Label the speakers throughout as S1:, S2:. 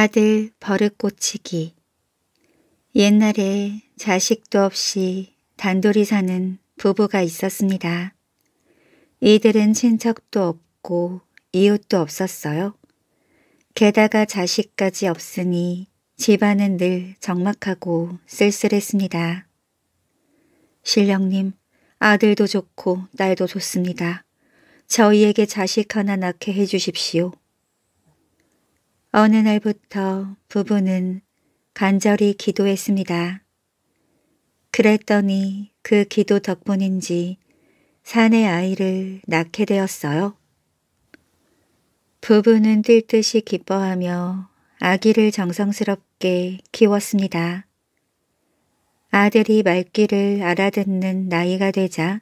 S1: 아들 버릇고치기 옛날에 자식도 없이 단둘이 사는 부부가 있었습니다. 이들은 친척도 없고 이웃도 없었어요. 게다가 자식까지 없으니 집안은 늘 적막하고 쓸쓸했습니다. 신령님, 아들도 좋고 딸도 좋습니다. 저희에게 자식 하나 낳게 해주십시오. 어느 날부터 부부는 간절히 기도했습니다. 그랬더니 그 기도 덕분인지 사내 아이를 낳게 되었어요. 부부는 뛸 듯이 기뻐하며 아기를 정성스럽게 키웠습니다. 아들이 말귀를 알아듣는 나이가 되자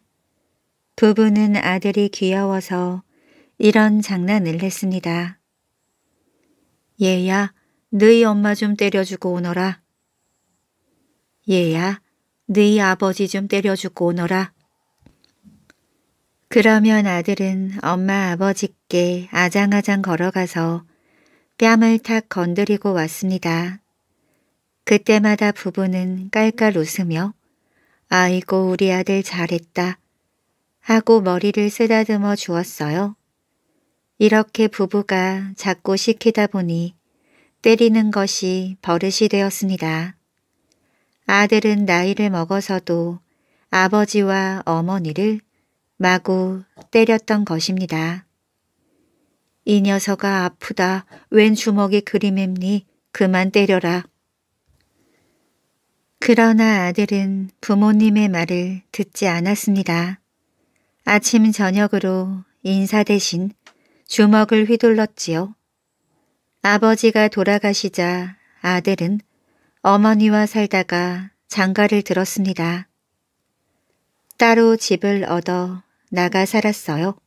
S1: 부부는 아들이 귀여워서 이런 장난을 했습니다. 얘야, 너희 엄마 좀 때려주고 오너라. 얘야, 너희 아버지 좀 때려주고 오너라. 그러면 아들은 엄마 아버지께 아장아장 걸어가서 뺨을 탁 건드리고 왔습니다. 그때마다 부부는 깔깔 웃으며 아이고 우리 아들 잘했다 하고 머리를 쓰다듬어 주었어요. 이렇게 부부가 자꾸 시키다 보니 때리는 것이 버릇이 되었습니다. 아들은 나이를 먹어서도 아버지와 어머니를 마구 때렸던 것입니다. 이 녀석아 아프다. 웬 주먹이 그리 맵니? 그만 때려라. 그러나 아들은 부모님의 말을 듣지 않았습니다. 아침 저녁으로 인사 대신 주먹을 휘둘렀지요. 아버지가 돌아가시자 아들은 어머니와 살다가 장가를 들었습니다. 따로 집을 얻어 나가 살았어요.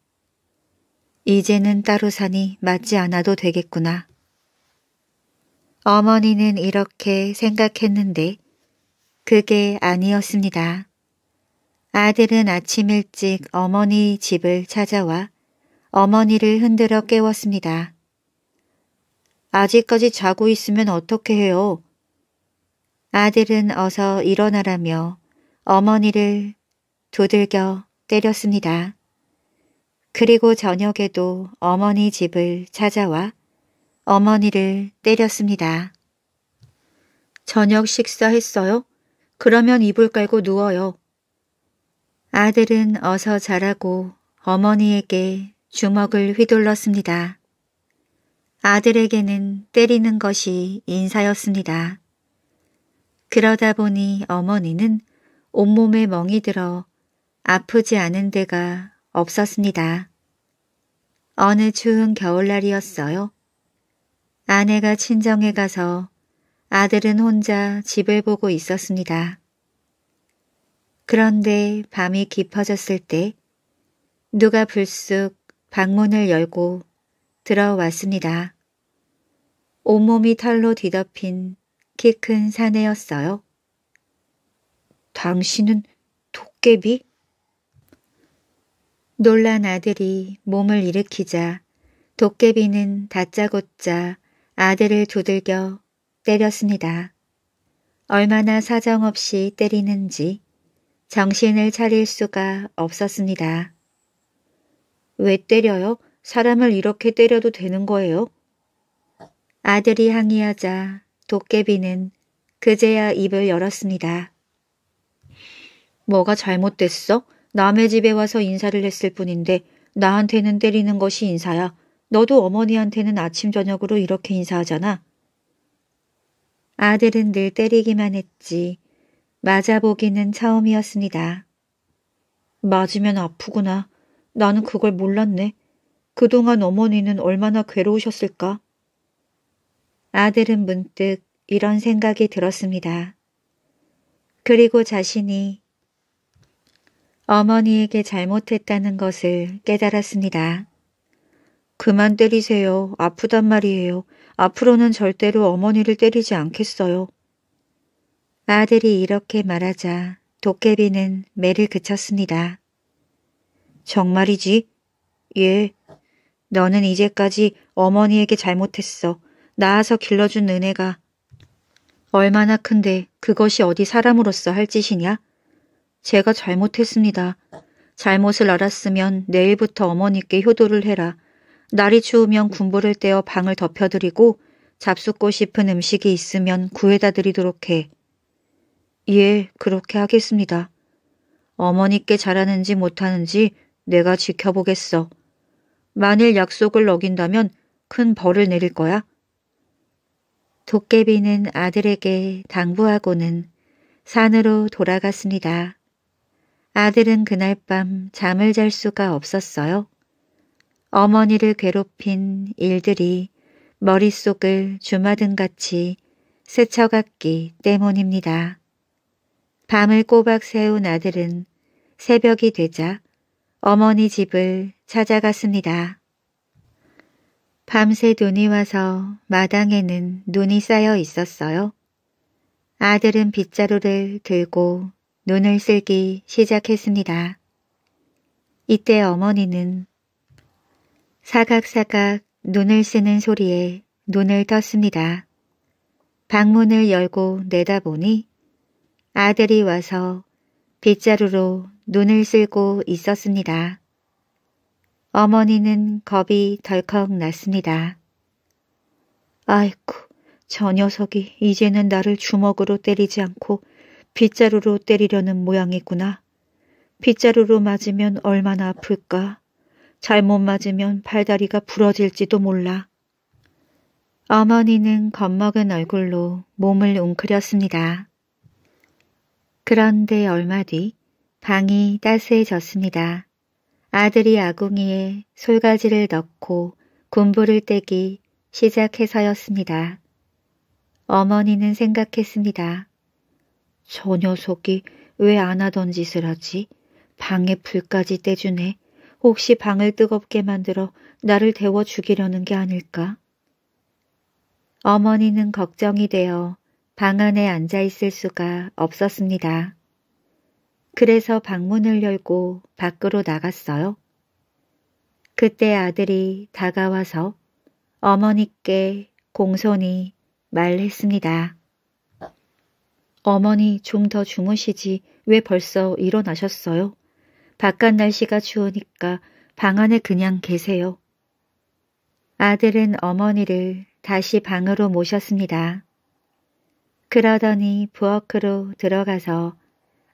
S1: 이제는 따로 사니 맞지 않아도 되겠구나. 어머니는 이렇게 생각했는데 그게 아니었습니다. 아들은 아침 일찍 어머니 집을 찾아와 어머니를 흔들어 깨웠습니다. 아직까지 자고 있으면 어떻게 해요? 아들은 어서 일어나라며 어머니를 두들겨 때렸습니다. 그리고 저녁에도 어머니 집을 찾아와 어머니를 때렸습니다. 저녁 식사했어요? 그러면 이불 깔고 누워요. 아들은 어서 자라고 어머니에게 주먹을 휘둘렀습니다. 아들에게는 때리는 것이 인사였습니다. 그러다 보니 어머니는 온몸에 멍이 들어 아프지 않은 데가 없었습니다. 어느 추운 겨울날이었어요. 아내가 친정에 가서 아들은 혼자 집을 보고 있었습니다. 그런데 밤이 깊어졌을 때 누가 불쑥 방문을 열고 들어왔습니다. 온몸이 털로 뒤덮인 키 큰 사내였어요. 당신은 도깨비? 놀란 아들이 몸을 일으키자 도깨비는 다짜고짜 아들을 두들겨 때렸습니다. 얼마나 사정없이 때리는지 정신을 차릴 수가 없었습니다. 왜 때려요? 사람을 이렇게 때려도 되는 거예요? 아들이 항의하자 도깨비는 그제야 입을 열었습니다. 뭐가 잘못됐어? 남의 집에 와서 인사를 했을 뿐인데 나한테는 때리는 것이 인사야. 너도 어머니한테는 아침 저녁으로 이렇게 인사하잖아. 아들은 늘 때리기만 했지. 맞아보기는 처음이었습니다. 맞으면 아프구나. 나는 그걸 몰랐네. 그동안 어머니는 얼마나 괴로우셨을까? 아들은 문득 이런 생각이 들었습니다. 그리고 자신이 어머니에게 잘못했다는 것을 깨달았습니다. 그만 때리세요. 아프단 말이에요. 앞으로는 절대로 어머니를 때리지 않겠어요. 아들이 이렇게 말하자 도깨비는 매를 그쳤습니다. 정말이지? 예. 너는 이제까지 어머니에게 잘못했어. 나아서 길러준 은혜가 얼마나 큰데 그것이 어디 사람으로서 할 짓이냐? 제가 잘못했습니다. 잘못을 알았으면 내일부터 어머니께 효도를 해라. 날이 추우면 군부를 떼어 방을 덮여드리고 잡숫고 싶은 음식이 있으면 구해다 드리도록 해. 예, 그렇게 하겠습니다. 어머니께 잘하는지 못하는지 내가 지켜보겠어. 만일 약속을 어긴다면 큰 벌을 내릴 거야. 도깨비는 아들에게 당부하고는 산으로 돌아갔습니다. 아들은 그날 밤 잠을 잘 수가 없었어요. 어머니를 괴롭힌 일들이 머릿속을 주마등같이 스쳐갔기 때문입니다. 밤을 꼬박 새운 아들은 새벽이 되자 어머니 집을 찾아갔습니다. 밤새 눈이 와서 마당에는 눈이 쌓여 있었어요. 아들은 빗자루를 들고 눈을 쓸기 시작했습니다. 이때 어머니는 사각사각 눈을 쓰는 소리에 눈을 떴습니다. 방문을 열고 내다보니 아들이 와서 빗자루로 눈을 쓸고 있었습니다. 어머니는 겁이 덜컥 났습니다. 아이쿠, 저 녀석이 이제는 나를 주먹으로 때리지 않고 빗자루로 때리려는 모양이구나. 빗자루로 맞으면 얼마나 아플까. 잘못 맞으면 팔다리가 부러질지도 몰라. 어머니는 겁먹은 얼굴로 몸을 웅크렸습니다. 그런데 얼마 뒤 방이 따스해졌습니다. 아들이 아궁이에 솔가지를 넣고 군부를 떼기 시작해서였습니다. 어머니는 생각했습니다. 저 녀석이 왜 안 하던 짓을 하지? 방에 불까지 떼주네. 혹시 방을 뜨겁게 만들어 나를 데워 죽이려는 게 아닐까? 어머니는 걱정이 되어 방 안에 앉아 있을 수가 없었습니다. 그래서 방문을 열고 밖으로 나갔어요. 그때 아들이 다가와서 어머니께 공손히 말했습니다. 어머니 좀 더 주무시지 왜 벌써 일어나셨어요? 바깥 날씨가 추우니까 방 안에 그냥 계세요. 아들은 어머니를 다시 방으로 모셨습니다. 그러더니 부엌으로 들어가서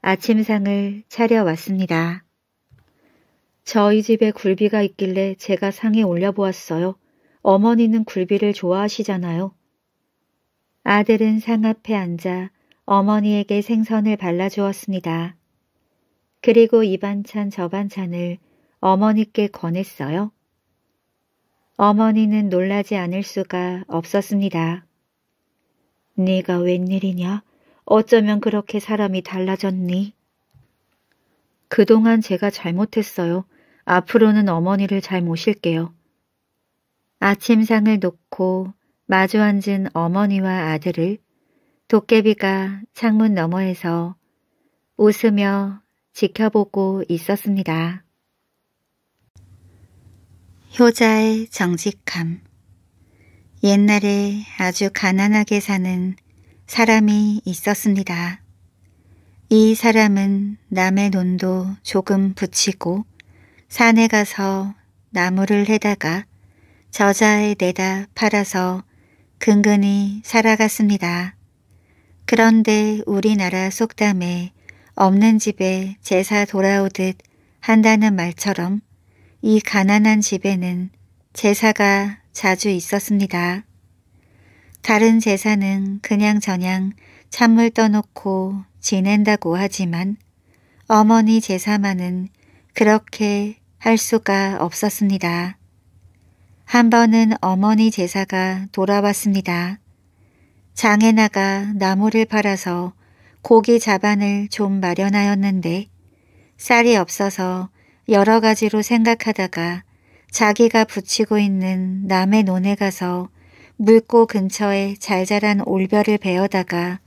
S1: 아침상을 차려왔습니다. 저희 집에 굴비가 있길래 제가 상에 올려보았어요. 어머니는 굴비를 좋아하시잖아요. 아들은 상 앞에 앉아 어머니에게 생선을 발라주었습니다. 그리고 이 반찬 저 반찬을 어머니께 권했어요. 어머니는 놀라지 않을 수가 없었습니다. 네가 웬일이냐? 어쩌면 그렇게 사람이 달라졌니? 그동안 제가 잘못했어요. 앞으로는 어머니를 잘 모실게요. 아침상을 놓고 마주 앉은 어머니와 아들을 도깨비가 창문 너머에서 웃으며 지켜보고 있었습니다. 효자의 정직함 옛날에 아주 가난하게 사는 사람이 있었습니다. 이 사람은 남의 논도 조금 붙이고 산에 가서 나무를 해다가 저자에 내다 팔아서 근근히 살아갔습니다. 그런데 우리나라 속담에 없는 집에 제사 돌아오듯 한다는 말처럼 이 가난한 집에는 제사가 자주 있었습니다. 다른 제사는 그냥저냥 찬물 떠놓고 지낸다고 하지만 어머니 제사만은 그렇게 할 수가 없었습니다. 한 번은 어머니 제사가 돌아왔습니다. 장에 나가 나무를 팔아서 고기 자반을 좀 마련하였는데 쌀이 없어서 여러 가지로 생각하다가 자기가 붙이고 있는 남의 논에 가서 물고 근처에 잘 자란 올벼를 베어다가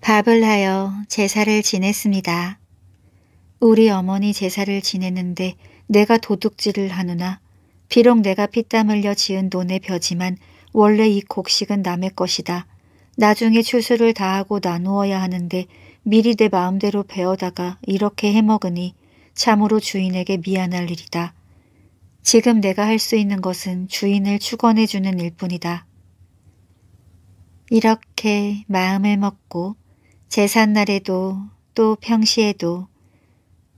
S1: 밥을 하여 제사를 지냈습니다. 우리 어머니 제사를 지내는데 내가 도둑질을 하누나 비록 내가 피땀 흘려 지은 돈의 벼지만 원래 이 곡식은 남의 것이다. 나중에 추수를 다하고 나누어야 하는데 미리 내 마음대로 베어다가 이렇게 해먹으니 참으로 주인에게 미안할 일이다. 지금 내가 할 수 있는 것은 주인을 축원해주는 일뿐이다. 이렇게 마음을 먹고 제삿날에도 또 평시에도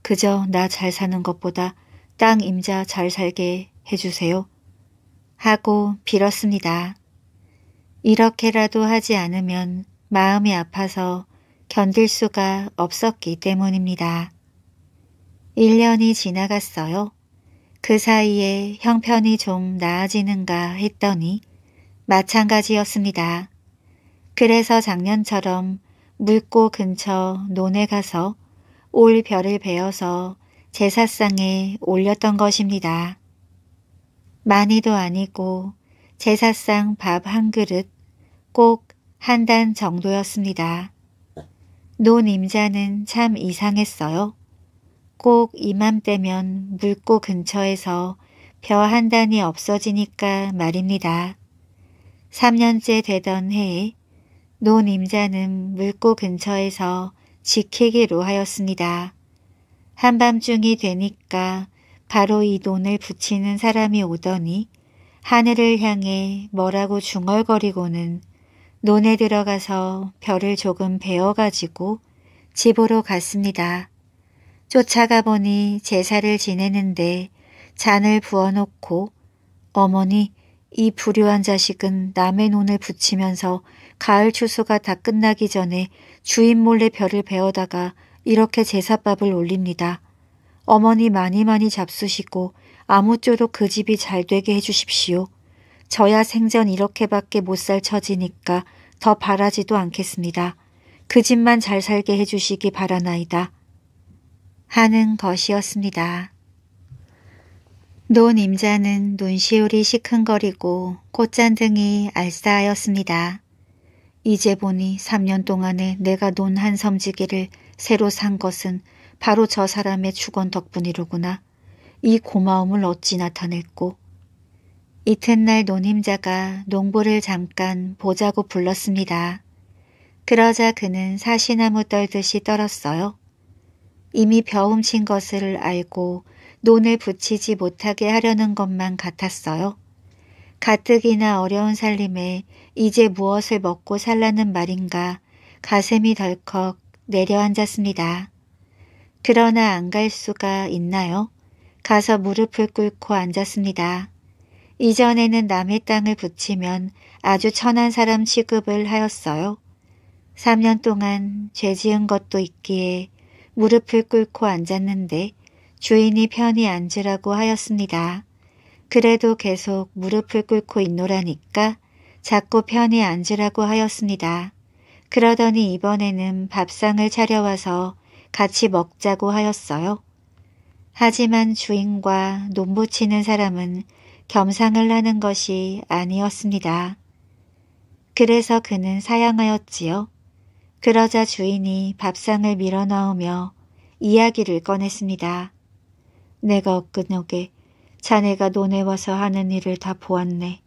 S1: 그저 나 잘 사는 것보다 땅 임자 잘 살게 해주세요. 하고 빌었습니다. 이렇게라도 하지 않으면 마음이 아파서 견딜 수가 없었기 때문입니다. 1년이 지나갔어요. 그 사이에 형편이 좀 나아지는가 했더니 마찬가지였습니다. 그래서 작년처럼 물고 근처 논에 가서 올 별을 베어서 제사상에 올렸던 것입니다. 많이도 아니고 제사상 밥 한 그릇 꼭 한 단 정도였습니다. 논 임자는 참 이상했어요. 꼭 이맘때면 물고 근처에서 벼 한 단이 없어지니까 말입니다. 3년째 되던 해에 논 임자는 물고 근처에서 지키기로 하였습니다. 한밤중이 되니까 바로 이 논을 붙이는 사람이 오더니 하늘을 향해 뭐라고 중얼거리고는 논에 들어가서 별을 조금 베어가지고 집으로 갔습니다. 쫓아가 보니 제사를 지내는데 잔을 부어놓고 어머니 이 불효한 자식은 남의 눈을 붙이면서 가을 추수가 다 끝나기 전에 주인 몰래 별을 베어다가 이렇게 제사밥을 올립니다. 어머니 많이 많이 잡수시고 아무쪼록 그 집이 잘 되게 해주십시오. 저야 생전 이렇게밖에 못 살 처지니까 더 바라지도 않겠습니다. 그 집만 잘 살게 해주시기 바라나이다. 하는 것이었습니다. 논 임자는 눈시울이 시큰거리고 꽃잔등이 알싸하였습니다. 이제 보니 3년 동안에 내가 논 한 섬지기를 새로 산 것은 바로 저 사람의 주건 덕분이로구나. 이 고마움을 어찌 나타냈고. 이튿날 논임자가 농부를 잠깐 보자고 불렀습니다. 그러자 그는 사시나무 떨듯이 떨었어요. 이미 벼움친 것을 알고 논을 붙이지 못하게 하려는 것만 같았어요. 가뜩이나 어려운 살림에 이제 무엇을 먹고 살라는 말인가 가슴이 덜컥 내려앉았습니다. 그러나 안 갈 수가 있나요? 가서 무릎을 꿇고 앉았습니다. 이전에는 남의 땅을 붙이면 아주 천한 사람 취급을 하였어요. 3년 동안 죄 지은 것도 있기에 무릎을 꿇고 앉았는데 주인이 편히 앉으라고 하였습니다. 그래도 계속 무릎을 꿇고 있노라니까 자꾸 편히 앉으라고 하였습니다. 그러더니 이번에는 밥상을 차려와서 같이 먹자고 하였어요. 하지만 주인과 논붙이는 사람은 겸상을 하는 것이 아니었습니다. 그래서 그는 사양하였지요. 그러자 주인이 밥상을 밀어넣으며 이야기를 꺼냈습니다. 내가 엊그녁에 자네가 논에 와서 하는 일을 다 보았네.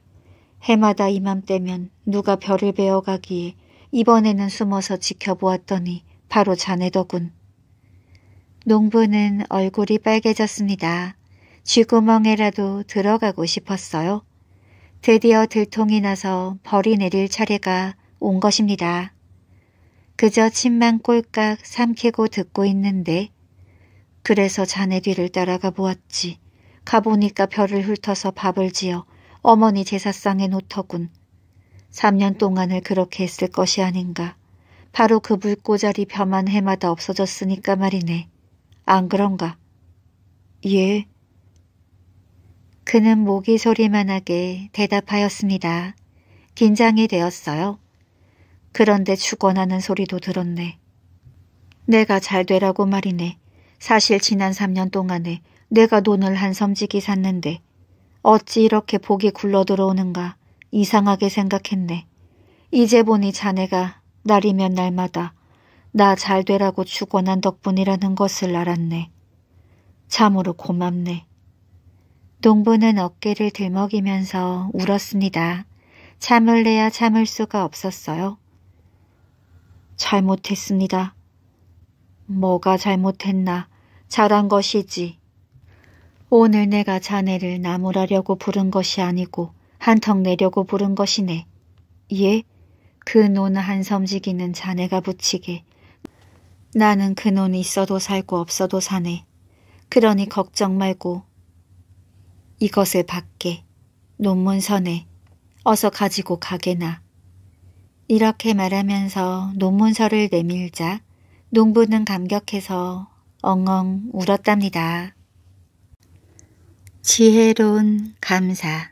S1: 해마다 이맘때면 누가 별을 베어가기에 이번에는 숨어서 지켜보았더니 바로 자네더군. 농부는 얼굴이 빨개졌습니다. 쥐구멍에라도 들어가고 싶었어요. 드디어 들통이 나서 벌이 내릴 차례가 온 것입니다. 그저 침만 꼴깍 삼키고 듣고 있는데 그래서 자네 뒤를 따라가 보았지. 가보니까 별을 훑어서 밥을 지어 어머니 제사상에 놓더군. 3년 동안을 그렇게 했을 것이 아닌가. 바로 그 물고자리 벼만 해마다 없어졌으니까 말이네. 안 그런가? 예. 그는 모기 소리만하게 대답하였습니다. 긴장이 되었어요. 그런데 죽어나는 소리도 들었네. 내가 잘 되라고 말이네. 사실 지난 3년 동안에 내가 돈을 한 섬지기 샀는데 어찌 이렇게 복이 굴러 들어오는가 이상하게 생각했네. 이제 보니 자네가 날이면 날마다 나 잘 되라고 죽어난 덕분이라는 것을 알았네. 참으로 고맙네. 농부는 어깨를 들먹이면서 울었습니다. 참을 내야 참을 수가 없었어요. 잘못했습니다. 뭐가 잘못했나? 잘한 것이지. 오늘 내가 자네를 나무라려고 부른 것이 아니고 한턱 내려고 부른 것이네. 예? 그 논 한섬지기는 자네가 붙이게. 나는 그논 이 있어도 살고 없어도 사네. 그러니 걱정 말고 이것을 받게. 논문서네. 어서 가지고 가게나. 이렇게 말하면서 논문서를 내밀자 농부는 감격해서 엉엉 울었답니다. 지혜로운 감사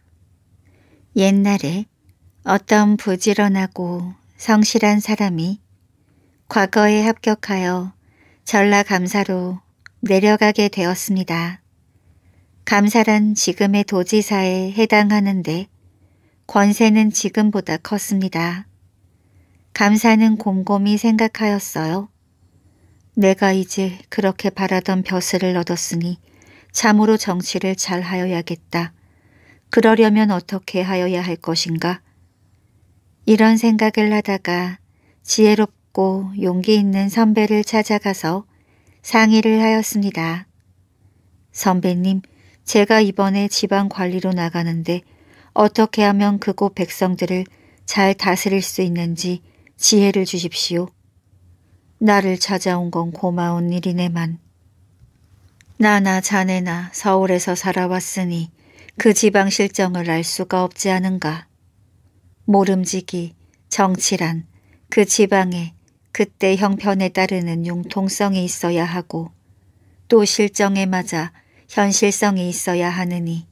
S1: 옛날에 어떤 부지런하고 성실한 사람이 과거에 합격하여 전라감사로 내려가게 되었습니다. 감사란 지금의 도지사에 해당하는데 권세는 지금보다 컸습니다. 감사는 곰곰이 생각하였어요. 내가 이제 그렇게 바라던 벼슬을 얻었으니 참으로 정치를 잘 하여야겠다. 그러려면 어떻게 하여야 할 것인가? 이런 생각을 하다가 지혜롭고 용기 있는 선배를 찾아가서 상의를 하였습니다. 선배님, 제가 이번에 지방관리로 나가는데 어떻게 하면 그곳 백성들을 잘 다스릴 수 있는지 지혜를 주십시오. 나를 찾아온 건 고마운 일이네만. 나나 자네나 서울에서 살아왔으니 그 지방 실정을 알 수가 없지 않은가. 모름지기, 정치란 그 지방에 그때 형편에 따르는 융통성이 있어야 하고 또 실정에 맞아 현실성이 있어야 하느니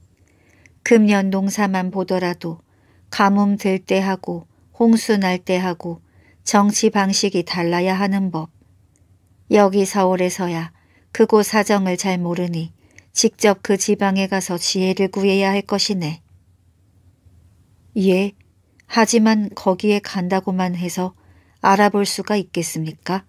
S1: 금년 농사만 보더라도 가뭄 들 때하고 홍수 날 때하고 정치 방식이 달라야 하는 법. 여기 서울에서야 그곳 사정을 잘 모르니 직접 그 지방에 가서 지혜를 구해야 할 것이네. 예, 하지만 거기에 간다고만 해서 알아볼 수가 있겠습니까?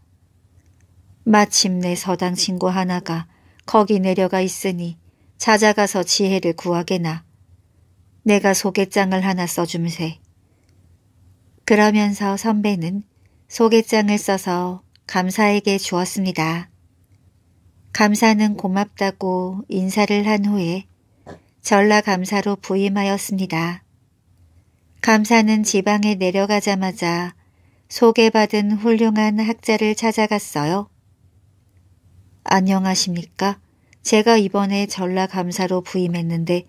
S1: 마침내 서당 친구 하나가 거기 내려가 있으니 찾아가서 지혜를 구하게나. 내가 소개장을 하나 써줌세. 그러면서 선배는 소개장을 써서 감사에게 주었습니다. 감사는 고맙다고 인사를 한 후에 전라감사로 부임하였습니다. 감사는 지방에 내려가자마자 소개받은 훌륭한 학자를 찾아갔어요. 안녕하십니까? 제가 이번에 전라감사로 부임했는데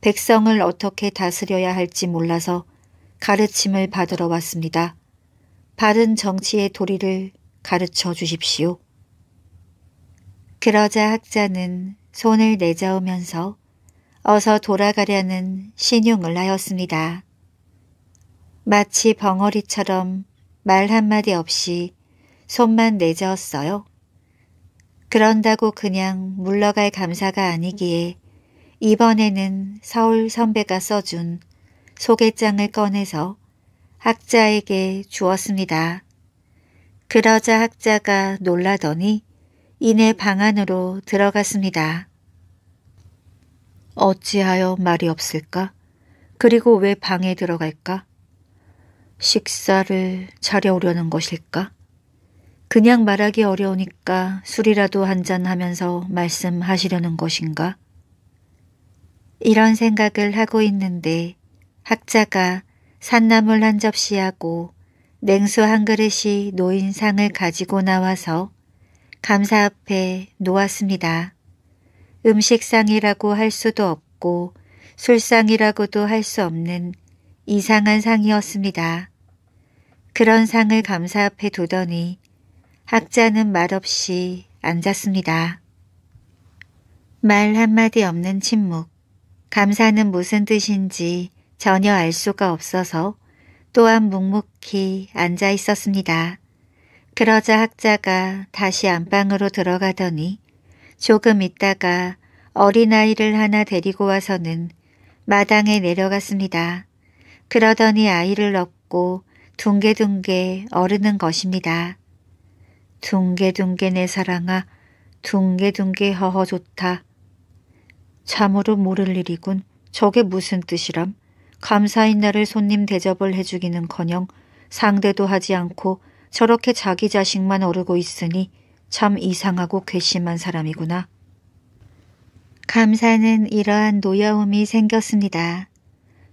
S1: 백성을 어떻게 다스려야 할지 몰라서 가르침을 받으러 왔습니다. 바른 정치의 도리를 가르쳐 주십시오. 그러자 학자는 손을 내저으면서 어서 돌아가려는 신용을 하였습니다. 마치 벙어리처럼 말 한마디 없이 손만 내저었어요. 그런다고 그냥 물러갈 감사가 아니기에 이번에는 서울 선배가 써준 소개장을 꺼내서 학자에게 주었습니다. 그러자 학자가 놀라더니 이내 방 안으로 들어갔습니다. 어찌하여 말이 없을까? 그리고 왜 방에 들어갈까? 식사를 차려오려는 것일까? 그냥 말하기 어려우니까 술이라도 한 잔 하면서 말씀하시려는 것인가? 이런 생각을 하고 있는데 학자가 산나물 한 접시하고 냉수 한 그릇이 노인 상을 가지고 나와서 감사 앞에 놓았습니다. 음식상이라고 할 수도 없고 술상이라고도 할 수 없는 이상한 상이었습니다. 그런 상을 감사 앞에 두더니 학자는 말없이 앉았습니다. 말 한마디 없는 침묵. 감사는 무슨 뜻인지 전혀 알 수가 없어서 또한 묵묵히 앉아 있었습니다. 그러자 학자가 다시 안방으로 들어가더니 조금 있다가 어린아이를 하나 데리고 와서는 마당에 내려갔습니다. 그러더니 아이를 업고 둥개둥개 어르는 것입니다. 둥개둥개내 사랑아 둥개둥개 허허 좋다. 참으로 모를 일이군. 저게 무슨 뜻이람? 감사인 날을 손님 대접을 해주기는커녕 상대도 하지 않고 저렇게 자기 자식만 오르고 있으니 참 이상하고 괘씸한 사람이구나. 감사는 이러한 노여움이 생겼습니다.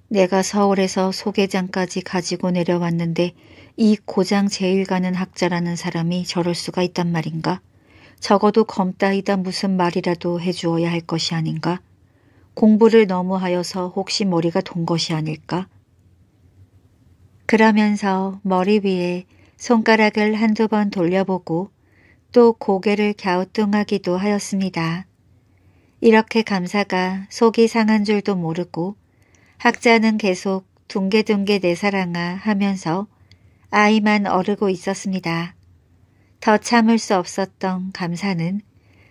S1: 내가 서울에서 소개장까지 가지고 내려왔는데 이 고장 제일 가는 학자라는 사람이 저럴 수가 있단 말인가? 적어도 검따이다 무슨 말이라도 해주어야 할 것이 아닌가? 공부를 너무 하여서 혹시 머리가 돈 것이 아닐까? 그러면서 머리 위에 손가락을 한두 번 돌려보고 또 고개를 갸우뚱하기도 하였습니다. 이렇게 감사가 속이 상한 줄도 모르고 학자는 계속 둥게둥게 내 사랑아 하면서 아이만 어르고 있었습니다. 더 참을 수 없었던 감사는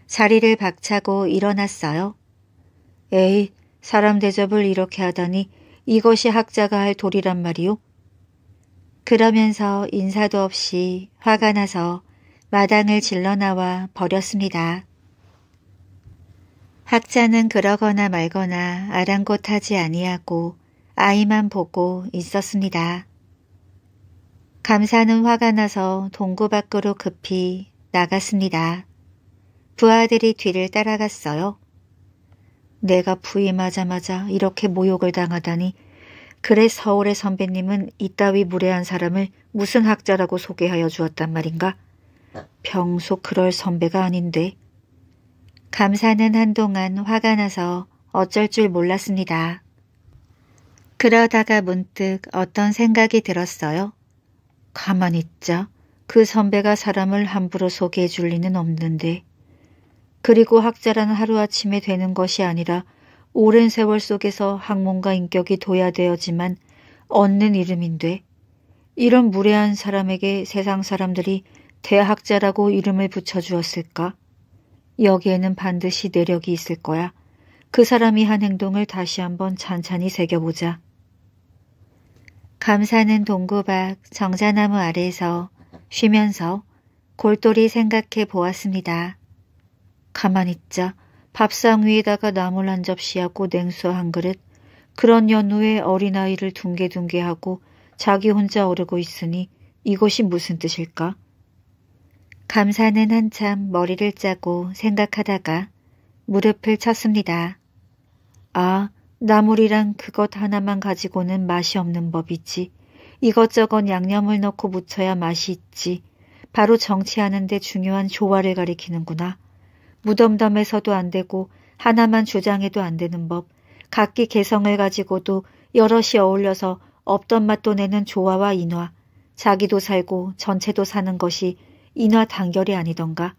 S1: 자리를 박차고 일어났어요. 에이, 사람 대접을 이렇게 하다니 이것이 학자가 할 도리란 말이오. 그러면서 인사도 없이 화가 나서 마당을 질러나와 버렸습니다. 학자는 그러거나 말거나 아랑곳하지 아니하고 아이만 보고 있었습니다. 감사는 화가 나서 동구 밖으로 급히 나갔습니다. 부하들이 뒤를 따라갔어요. 내가 부임하자마자 이렇게 모욕을 당하다니 그래 서울의 선배님은 이따위 무례한 사람을 무슨 학자라고 소개하여 주었단 말인가? 평소 그럴 선배가 아닌데. 감사는 한동안 화가 나서 어쩔 줄 몰랐습니다. 그러다가 문득 어떤 생각이 들었어요. 가만 있자. 그 선배가 사람을 함부로 소개해 줄 리는 없는데. 그리고 학자라는 하루아침에 되는 것이 아니라 오랜 세월 속에서 학문과 인격이 도야되어지만 얻는 이름인데 이런 무례한 사람에게 세상 사람들이 대학자라고 이름을 붙여주었을까? 여기에는 반드시 내력이 있을 거야. 그 사람이 한 행동을 다시 한번 찬찬히 새겨보자. 감사는 동구박 정자나무 아래에서 쉬면서 골똘히 생각해 보았습니다. 가만히 있자 밥상 위에다가 나물 한 접시하고 냉수 한 그릇 그런 연후에 어린아이를 둥개둥개하고 자기 혼자 오르고 있으니 이것이 무슨 뜻일까? 감사는 한참 머리를 짜고 생각하다가 무릎을 쳤습니다. 아, 나물이란 그것 하나만 가지고는 맛이 없는 법이지. 이것저것 양념을 넣고 무쳐야 맛이 있지. 바로 정치하는데 중요한 조화를 가리키는구나. 무덤덤해서도 안 되고 하나만 주장해도 안 되는 법, 각기 개성을 가지고도 여럿이 어울려서 없던 맛도 내는 조화와 인화, 자기도 살고 전체도 사는 것이 인화 단결이 아니던가.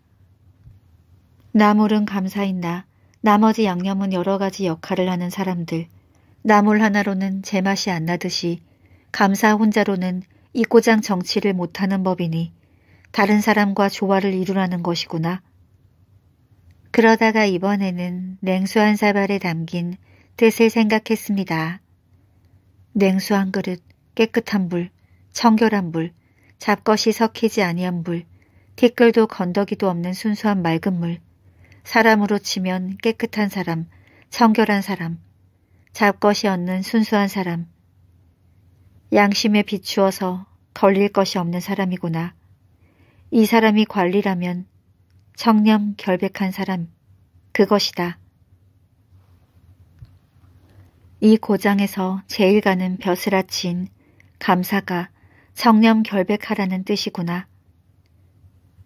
S1: 나물은 감사인 나, 나머지 양념은 여러 가지 역할을 하는 사람들. 나물 하나로는 제맛이 안 나듯이 감사 혼자로는 이고장 정치를 못하는 법이니 다른 사람과 조화를 이루라는 것이구나. 그러다가 이번에는 냉수한 사발에 담긴 뜻을 생각했습니다. 냉수한 그릇, 깨끗한 물, 청결한 물, 잡것이 섞이지 아니한 물, 티끌도 건더기도 없는 순수한 맑은 물, 사람으로 치면 깨끗한 사람, 청결한 사람, 잡것이 없는 순수한 사람, 양심에 비추어서 걸릴 것이 없는 사람이구나. 이 사람이 관리라면 청렴 결백한 사람, 그것이다. 이 고장에서 제일 가는 벼슬아치 감사가 청렴 결백하라는 뜻이구나.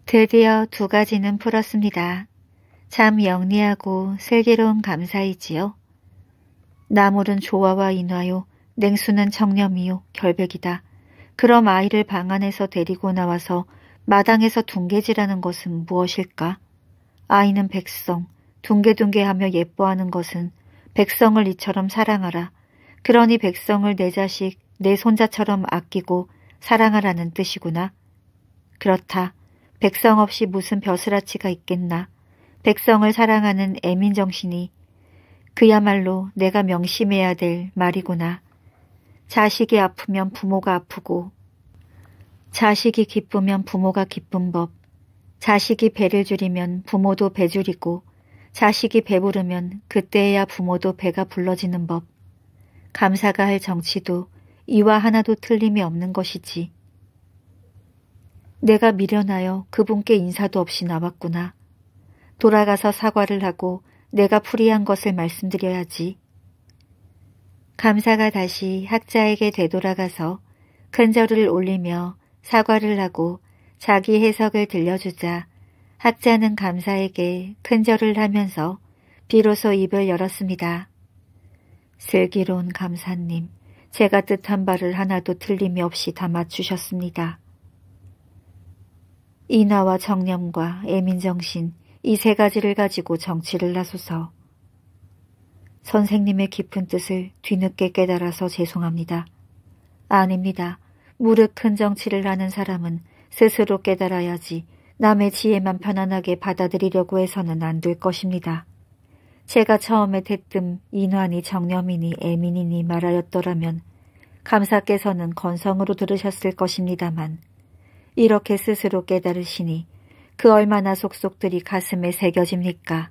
S1: 드디어 두 가지는 풀었습니다. 참 영리하고 슬기로운 감사이지요. 나물은 조화와 인화요, 냉수는 청렴이요, 결백이다. 그럼 아이를 방 안에서 데리고 나와서 마당에서 둥개질하는 것은 무엇일까? 아이는 백성, 둥개둥개하며 예뻐하는 것은 백성을 이처럼 사랑하라. 그러니 백성을 내 자식, 내 손자처럼 아끼고 사랑하라는 뜻이구나. 그렇다. 백성 없이 무슨 벼슬아치가 있겠나. 백성을 사랑하는 애민정신이 그야말로 내가 명심해야 될 말이구나. 자식이 아프면 부모가 아프고 자식이 기쁘면 부모가 기쁜 법, 자식이 배를 줄이면 부모도 배 줄이고, 자식이 배부르면 그때야 에 부모도 배가 불러지는 법. 감사가 할 정치도 이와 하나도 틀림이 없는 것이지. 내가 미련하여 그분께 인사도 없이 나왔구나. 돌아가서 사과를 하고 내가 풀이한 것을 말씀드려야지. 감사가 다시 학자에게 되돌아가서 큰절을 올리며 사과를 하고 자기 해석을 들려주자 학자는 감사에게 큰절을 하면서 비로소 입을 열었습니다. 슬기로운 감사님, 제가 뜻한 바를 하나도 틀림이 없이 다 맞추셨습니다. 인화와 정념과 애민정신 이 세 가지를 가지고 정치를 나소서 선생님의 깊은 뜻을 뒤늦게 깨달아서 죄송합니다. 아닙니다. 무릎 큰 정치를 하는 사람은 스스로 깨달아야지 남의 지혜만 편안하게 받아들이려고 해서는 안 될 것입니다. 제가 처음에 대뜸 인환이 정념이니 애민이니 말하였더라면 감사께서는 건성으로 들으셨을 것입니다만 이렇게 스스로 깨달으시니 그 얼마나 속속들이 가슴에 새겨집니까?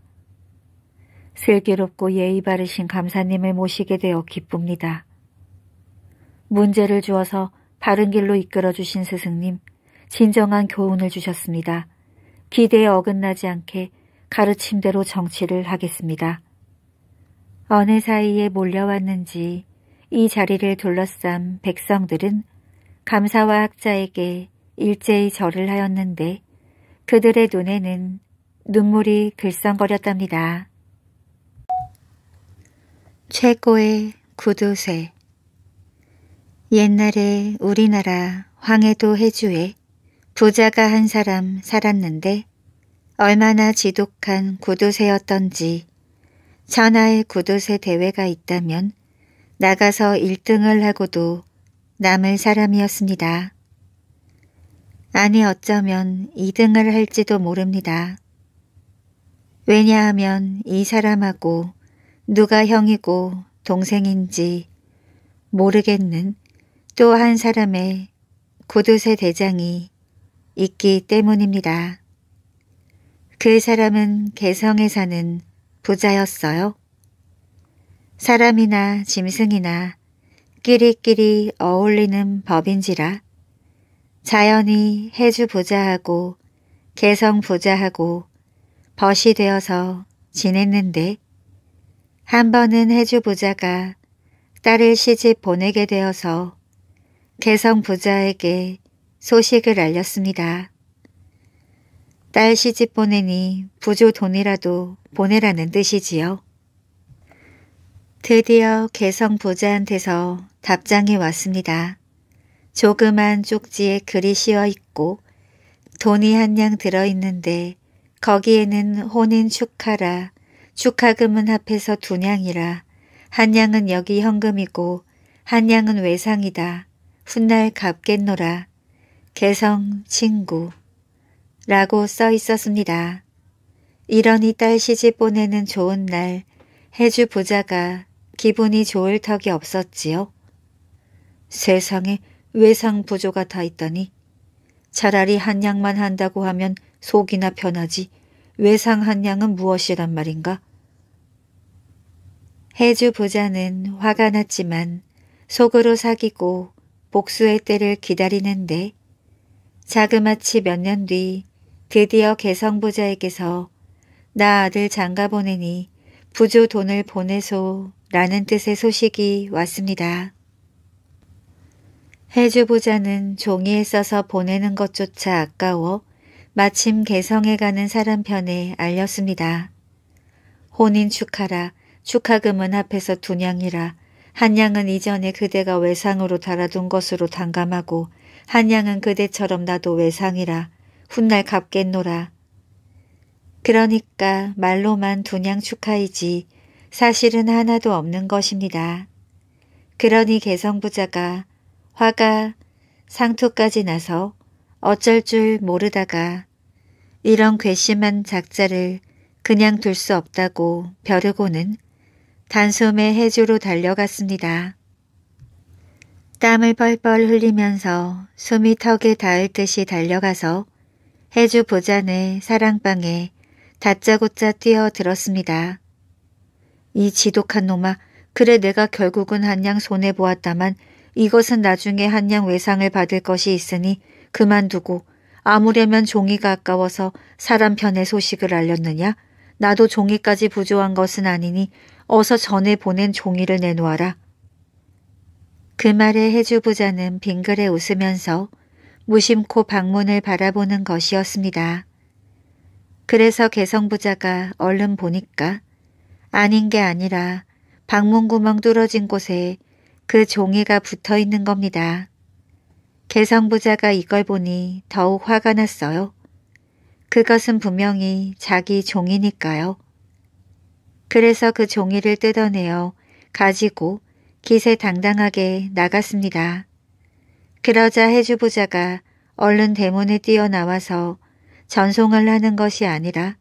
S1: 슬기롭고 예의 바르신 감사님을 모시게 되어 기쁩니다. 문제를 주어서 바른 길로 이끌어주신 스승님, 진정한 교훈을 주셨습니다. 기대에 어긋나지 않게 가르침대로 정치를 하겠습니다. 어느 사이에 몰려왔는지 이 자리를 둘러싼 백성들은 감사와 학자에게 일제히 절을 하였는데 그들의 눈에는 눈물이 글썽거렸답니다. 최고의 구두쇠 옛날에 우리나라 황해도 해주에 부자가 한 사람 살았는데 얼마나 지독한 구두쇠였던지 천하의 구두쇠 대회가 있다면 나가서 1등을 하고도 남을 사람이었습니다. 아니 어쩌면 2등을 할지도 모릅니다. 왜냐하면 이 사람하고 누가 형이고 동생인지 모르겠는 또한 사람의 고두세 대장이 있기 때문입니다. 그 사람은 개성에 사는 부자였어요. 사람이나 짐승이나 끼리끼리 어울리는 법인지라 자연히 해주 부자하고 개성 부자하고 벗이 되어서 지냈는데 한 번은 해주 부자가 딸을 시집 보내게 되어서 개성 부자에게 소식을 알렸습니다. 딸 시집 보내니 부조 돈이라도 보내라는 뜻이지요. 드디어 개성 부자한테서 답장이 왔습니다. 조그만 쪽지에 글이 씌어 있고 돈이 한 양 들어있는데 거기에는 혼인 축하라 축하금은 합해서 두 냥이라 한 양은 여기 현금이고 한 양은 외상이다. 훗날 갚겠노라. 개성 친구 라고 써 있었습니다. 이러니 딸 시집 보내는 좋은 날 해주 부자가 기분이 좋을 턱이 없었지요. 세상에 외상 부조가 다 있다니 차라리 한양만 한다고 하면 속이나 편하지 외상 한양은 무엇이란 말인가? 해주 부자는 화가 났지만 속으로 사귀고 복수의 때를 기다리는데 자그마치 몇 년 뒤 드디어 개성부자에게서 나 아들 장가 보내니 부조 돈을 보내소 라는 뜻의 소식이 왔습니다. 해주부자는 종이에 써서 보내는 것조차 아까워 마침 개성에 가는 사람 편에 알렸습니다. 혼인 축하라 축하금은 앞에서 두냥이라 한양은 이전에 그대가 외상으로 달아둔 것으로 당감하고 한양은 그대처럼 나도 외상이라 훗날 갚겠노라. 그러니까 말로만 두냥 축하이지 사실은 하나도 없는 것입니다. 그러니 개성부자가 화가 상투까지 나서 어쩔 줄 모르다가 이런 괘씸한 작자를 그냥 둘 수 없다고 벼르고는 단숨에 해주로 달려갔습니다. 땀을 뻘뻘 흘리면서 숨이 턱에 닿을 듯이 달려가서 해주 보잔의 사랑방에 다짜고짜 뛰어들었습니다. 이 지독한 놈아 그래 내가 결국은 한양 손해보았다만 이것은 나중에 한양 외상을 받을 것이 있으니 그만두고 아무려면 종이가 아까워서 사람 편의 소식을 알렸느냐? 나도 종이까지 부조한 것은 아니니 어서 전에 보낸 종이를 내놓아라. 그 말에 해주 부자는 빙그레 웃으면서 무심코 방문을 바라보는 것이었습니다. 그래서 개성 부자가 얼른 보니까 아닌 게 아니라 방문구멍 뚫어진 곳에 그 종이가 붙어 있는 겁니다. 개성 부자가 이걸 보니 더욱 화가 났어요. 그것은 분명히 자기 종이니까요. 그래서 그 종이를 뜯어내어 가지고 기세당당하게 나갔습니다. 그러자 해주부자가 얼른 대문에 뛰어나와서 전송을 하는 것이 아니라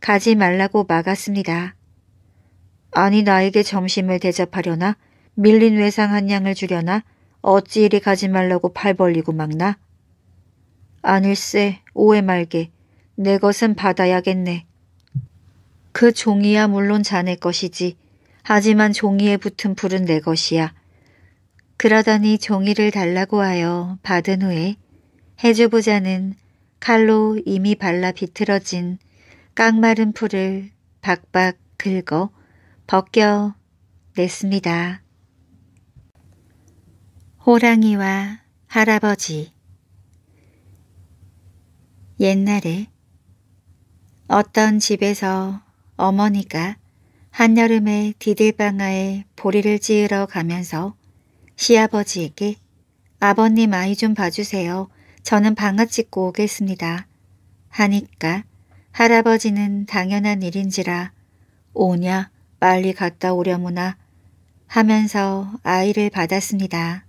S1: 가지 말라고 막았습니다. 아니 나에게 점심을 대접하려나 밀린 외상 한 양을 주려나 어찌 이리 가지 말라고 팔 벌리고 막나? 아닐세 오해 말게 내 것은 받아야겠네. 그 종이야 물론 자네 것이지. 하지만 종이에 붙은 불은 내 것이야. 그러더니 종이를 달라고 하여 받은 후에 해주부자는 칼로 이미 발라 비틀어진 깡마른 풀을 박박 긁어 벗겨 냈습니다. 호랑이와 할아버지 옛날에 어떤 집에서 어머니가 한여름에 디딜방아에 보리를 찌으러 가면서 시아버지에게 아버님 아이 좀 봐주세요. 저는 방아 찍고 오겠습니다. 하니까 할아버지는 당연한 일인지라 오냐 빨리 갔다 오려무나 하면서 아이를 받았습니다.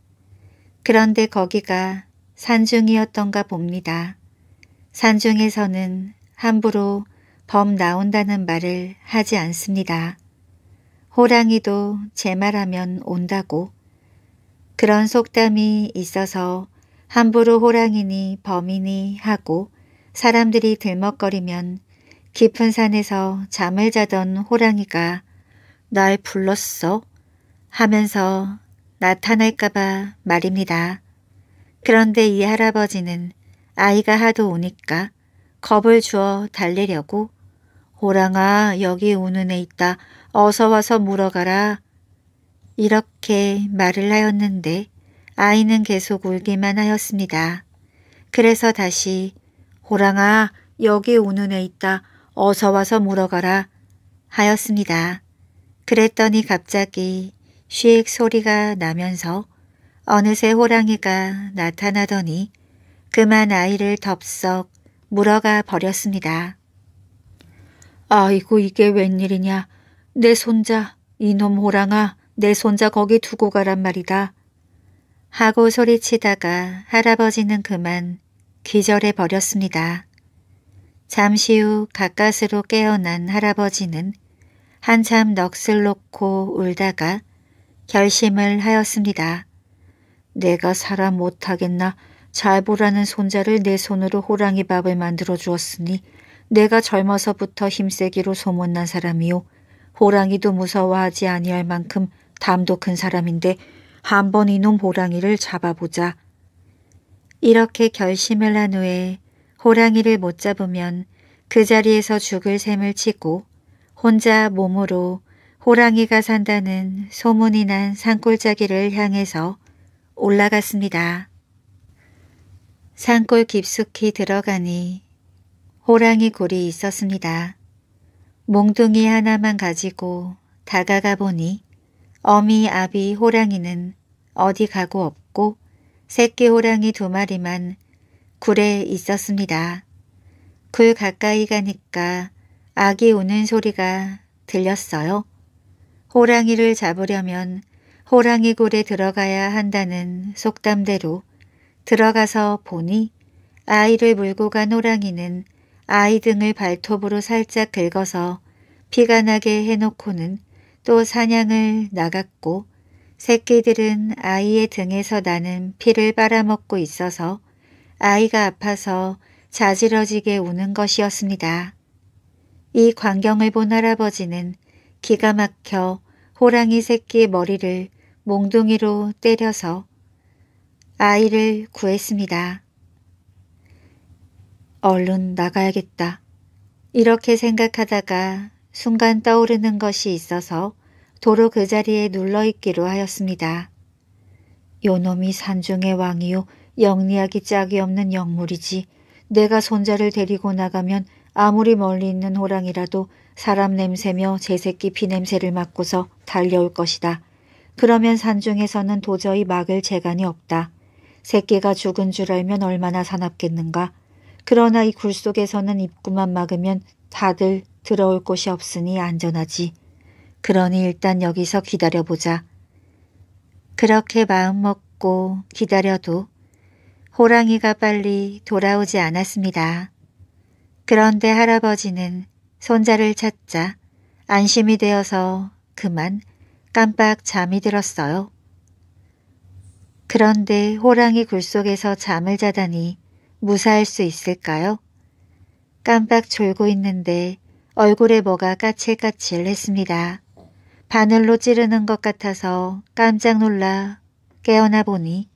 S1: 그런데 거기가 산중이었던가 봅니다. 산중에서는 함부로 범 나온다는 말을 하지 않습니다. 호랑이도 제 말하면 온다고. 그런 속담이 있어서 함부로 호랑이니 범이니 하고 사람들이 들먹거리면 깊은 산에서 잠을 자던 호랑이가 날 불렀어 하면서 나타날까봐 말입니다. 그런데 이 할아버지는 아이가 하도 오니까 겁을 주어 달래려고 호랑아 여기 우는 애 있다. 어서 와서 물어가라. 이렇게 말을 하였는데 아이는 계속 울기만 하였습니다. 그래서 다시 호랑아 여기 우는 애 있다. 어서 와서 물어가라 하였습니다. 그랬더니 갑자기 쉐익 소리가 나면서 어느새 호랑이가 나타나더니 그만 아이를 덥석 물어가 버렸습니다. 아이고 이게 웬일이냐. 내 손자, 이놈 호랑아, 내 손자 거기 두고 가란 말이다. 하고 소리치다가 할아버지는 그만 기절해 버렸습니다. 잠시 후 가까스로 깨어난 할아버지는 한참 넋을 놓고 울다가 결심을 하였습니다. 내가 사람 못하겠나 잘 보라는 손자를 내 손으로 호랑이 밥을 만들어 주었으니 내가 젊어서부터 힘세기로 소문난 사람이요. 호랑이도 무서워하지 아니할 만큼 담도 큰 사람인데 한 번 이놈 호랑이를 잡아보자. 이렇게 결심을 한 후에 호랑이를 못 잡으면 그 자리에서 죽을 셈을 치고 혼자 몸으로 호랑이가 산다는 소문이 난 산골짜기를 향해서 올라갔습니다. 산골 깊숙이 들어가니 호랑이 굴이 있었습니다. 몽둥이 하나만 가지고 다가가 보니 어미 아비 호랑이는 어디 가고 없고 새끼 호랑이 두 마리만 굴에 있었습니다. 굴 가까이 가니까 아기 우는 소리가 들렸어요. 호랑이를 잡으려면 호랑이 굴에 들어가야 한다는 속담대로 들어가서 보니 아이를 물고 간 호랑이는 아이 등을 발톱으로 살짝 긁어서 피가 나게 해놓고는 또 사냥을 나갔고 새끼들은 아이의 등에서 나는 피를 빨아먹고 있어서 아이가 아파서 자지러지게 우는 것이었습니다. 이 광경을 본 할아버지는 기가 막혀 호랑이 새끼 머리를 몽둥이로 때려서 아이를 구했습니다. 얼른 나가야겠다. 이렇게 생각하다가 순간 떠오르는 것이 있어서 도로 그 자리에 눌러있기로 하였습니다. 요놈이 산중의 왕이요 영리하기 짝이 없는 영물이지 내가 손자를 데리고 나가면 아무리 멀리 있는 호랑이라도 사람 냄새며 제 새끼 피냄새를 맡고서 달려올 것이다. 그러면 산중에서는 도저히 막을 재간이 없다. 새끼가 죽은 줄 알면 얼마나 사납겠는가. 그러나 이 굴 속에서는 입구만 막으면 다들 들어올 곳이 없으니 안전하지. 그러니 일단 여기서 기다려보자. 그렇게 마음먹고 기다려도 호랑이가 빨리 돌아오지 않았습니다. 그런데 할아버지는 손자를 찾자 안심이 되어서 그만 깜빡 잠이 들었어요. 그런데 호랑이 굴 속에서 잠을 자다니 무사할 수 있을까요? 깜빡 졸고 있는데 얼굴에 뭐가 까칠까칠했습니다. 바늘로 찌르는 것 같아서 깜짝 놀라 깨어나 보니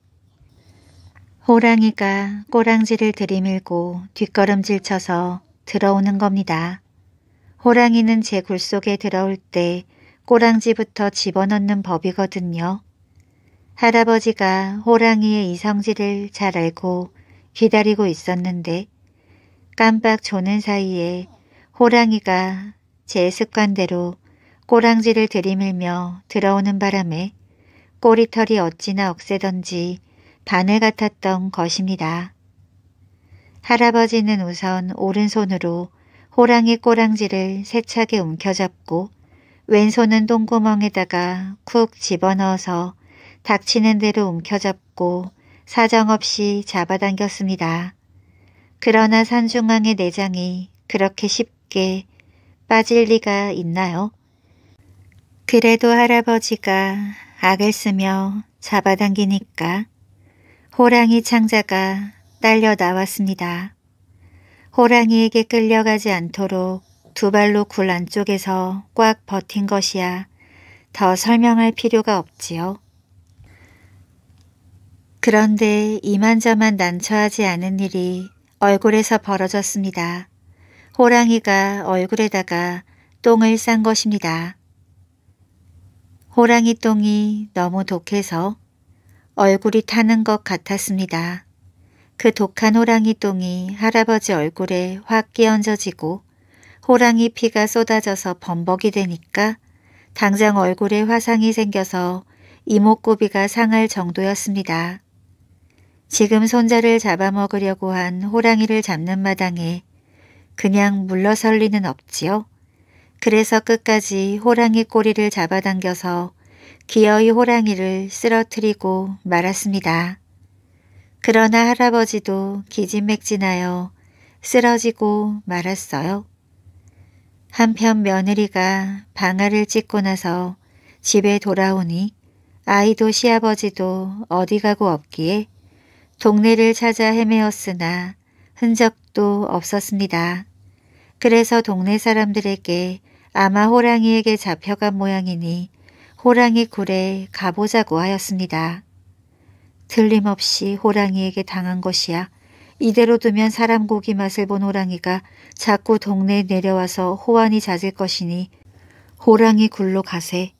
S1: 호랑이가 꼬랑지를 들이밀고 뒷걸음질 쳐서 들어오는 겁니다. 호랑이는 제 굴 속에 들어올 때 꼬랑지부터 집어넣는 법이거든요. 할아버지가 호랑이의 이성질을 잘 알고 기다리고 있었는데 깜빡 조는 사이에 호랑이가 제 습관대로 꼬랑지를 들이밀며 들어오는 바람에 꼬리털이 어찌나 억세던지 바늘 같았던 것입니다. 할아버지는 우선 오른손으로 호랑이 꼬랑지를 세차게 움켜잡고 왼손은 똥구멍에다가 쿡 집어넣어서 닥치는 대로 움켜잡고 사정없이 잡아당겼습니다. 그러나 산중앙의 내장이 그렇게 쉽게 빠질 리가 있나요? 그래도 할아버지가 악을 쓰며 잡아당기니까 호랑이 창자가 딸려 나왔습니다. 호랑이에게 끌려가지 않도록 두 발로 굴 안쪽에서 꽉 버틴 것이야 더 설명할 필요가 없지요. 그런데 이만저만 난처하지 않은 일이 얼굴에서 벌어졌습니다. 호랑이가 얼굴에다가 똥을 싼 것입니다. 호랑이 똥이 너무 독해서 얼굴이 타는 것 같았습니다. 그 독한 호랑이 똥이 할아버지 얼굴에 확 끼얹어지고 호랑이 피가 쏟아져서 범벅이 되니까 당장 얼굴에 화상이 생겨서 이목구비가 상할 정도였습니다. 지금 손자를 잡아먹으려고 한 호랑이를 잡는 마당에 그냥 물러설 리는 없지요. 그래서 끝까지 호랑이 꼬리를 잡아당겨서 기어이 호랑이를 쓰러뜨리고 말았습니다. 그러나 할아버지도 기진맥진하여 쓰러지고 말았어요. 한편 며느리가 방아를 찢고 나서 집에 돌아오니 아이도 시아버지도 어디 가고 없기에 동네를 찾아 헤매었으나 흔적도 없었습니다. 그래서 동네 사람들에게 아마 호랑이에게 잡혀간 모양이니 호랑이 굴에 가보자고 하였습니다. 틀림없이 호랑이에게 당한 것이야. 이대로 두면 사람 고기 맛을 본 호랑이가 자꾸 동네에 내려와서 호환이 잦을 것이니 호랑이 굴로 가세.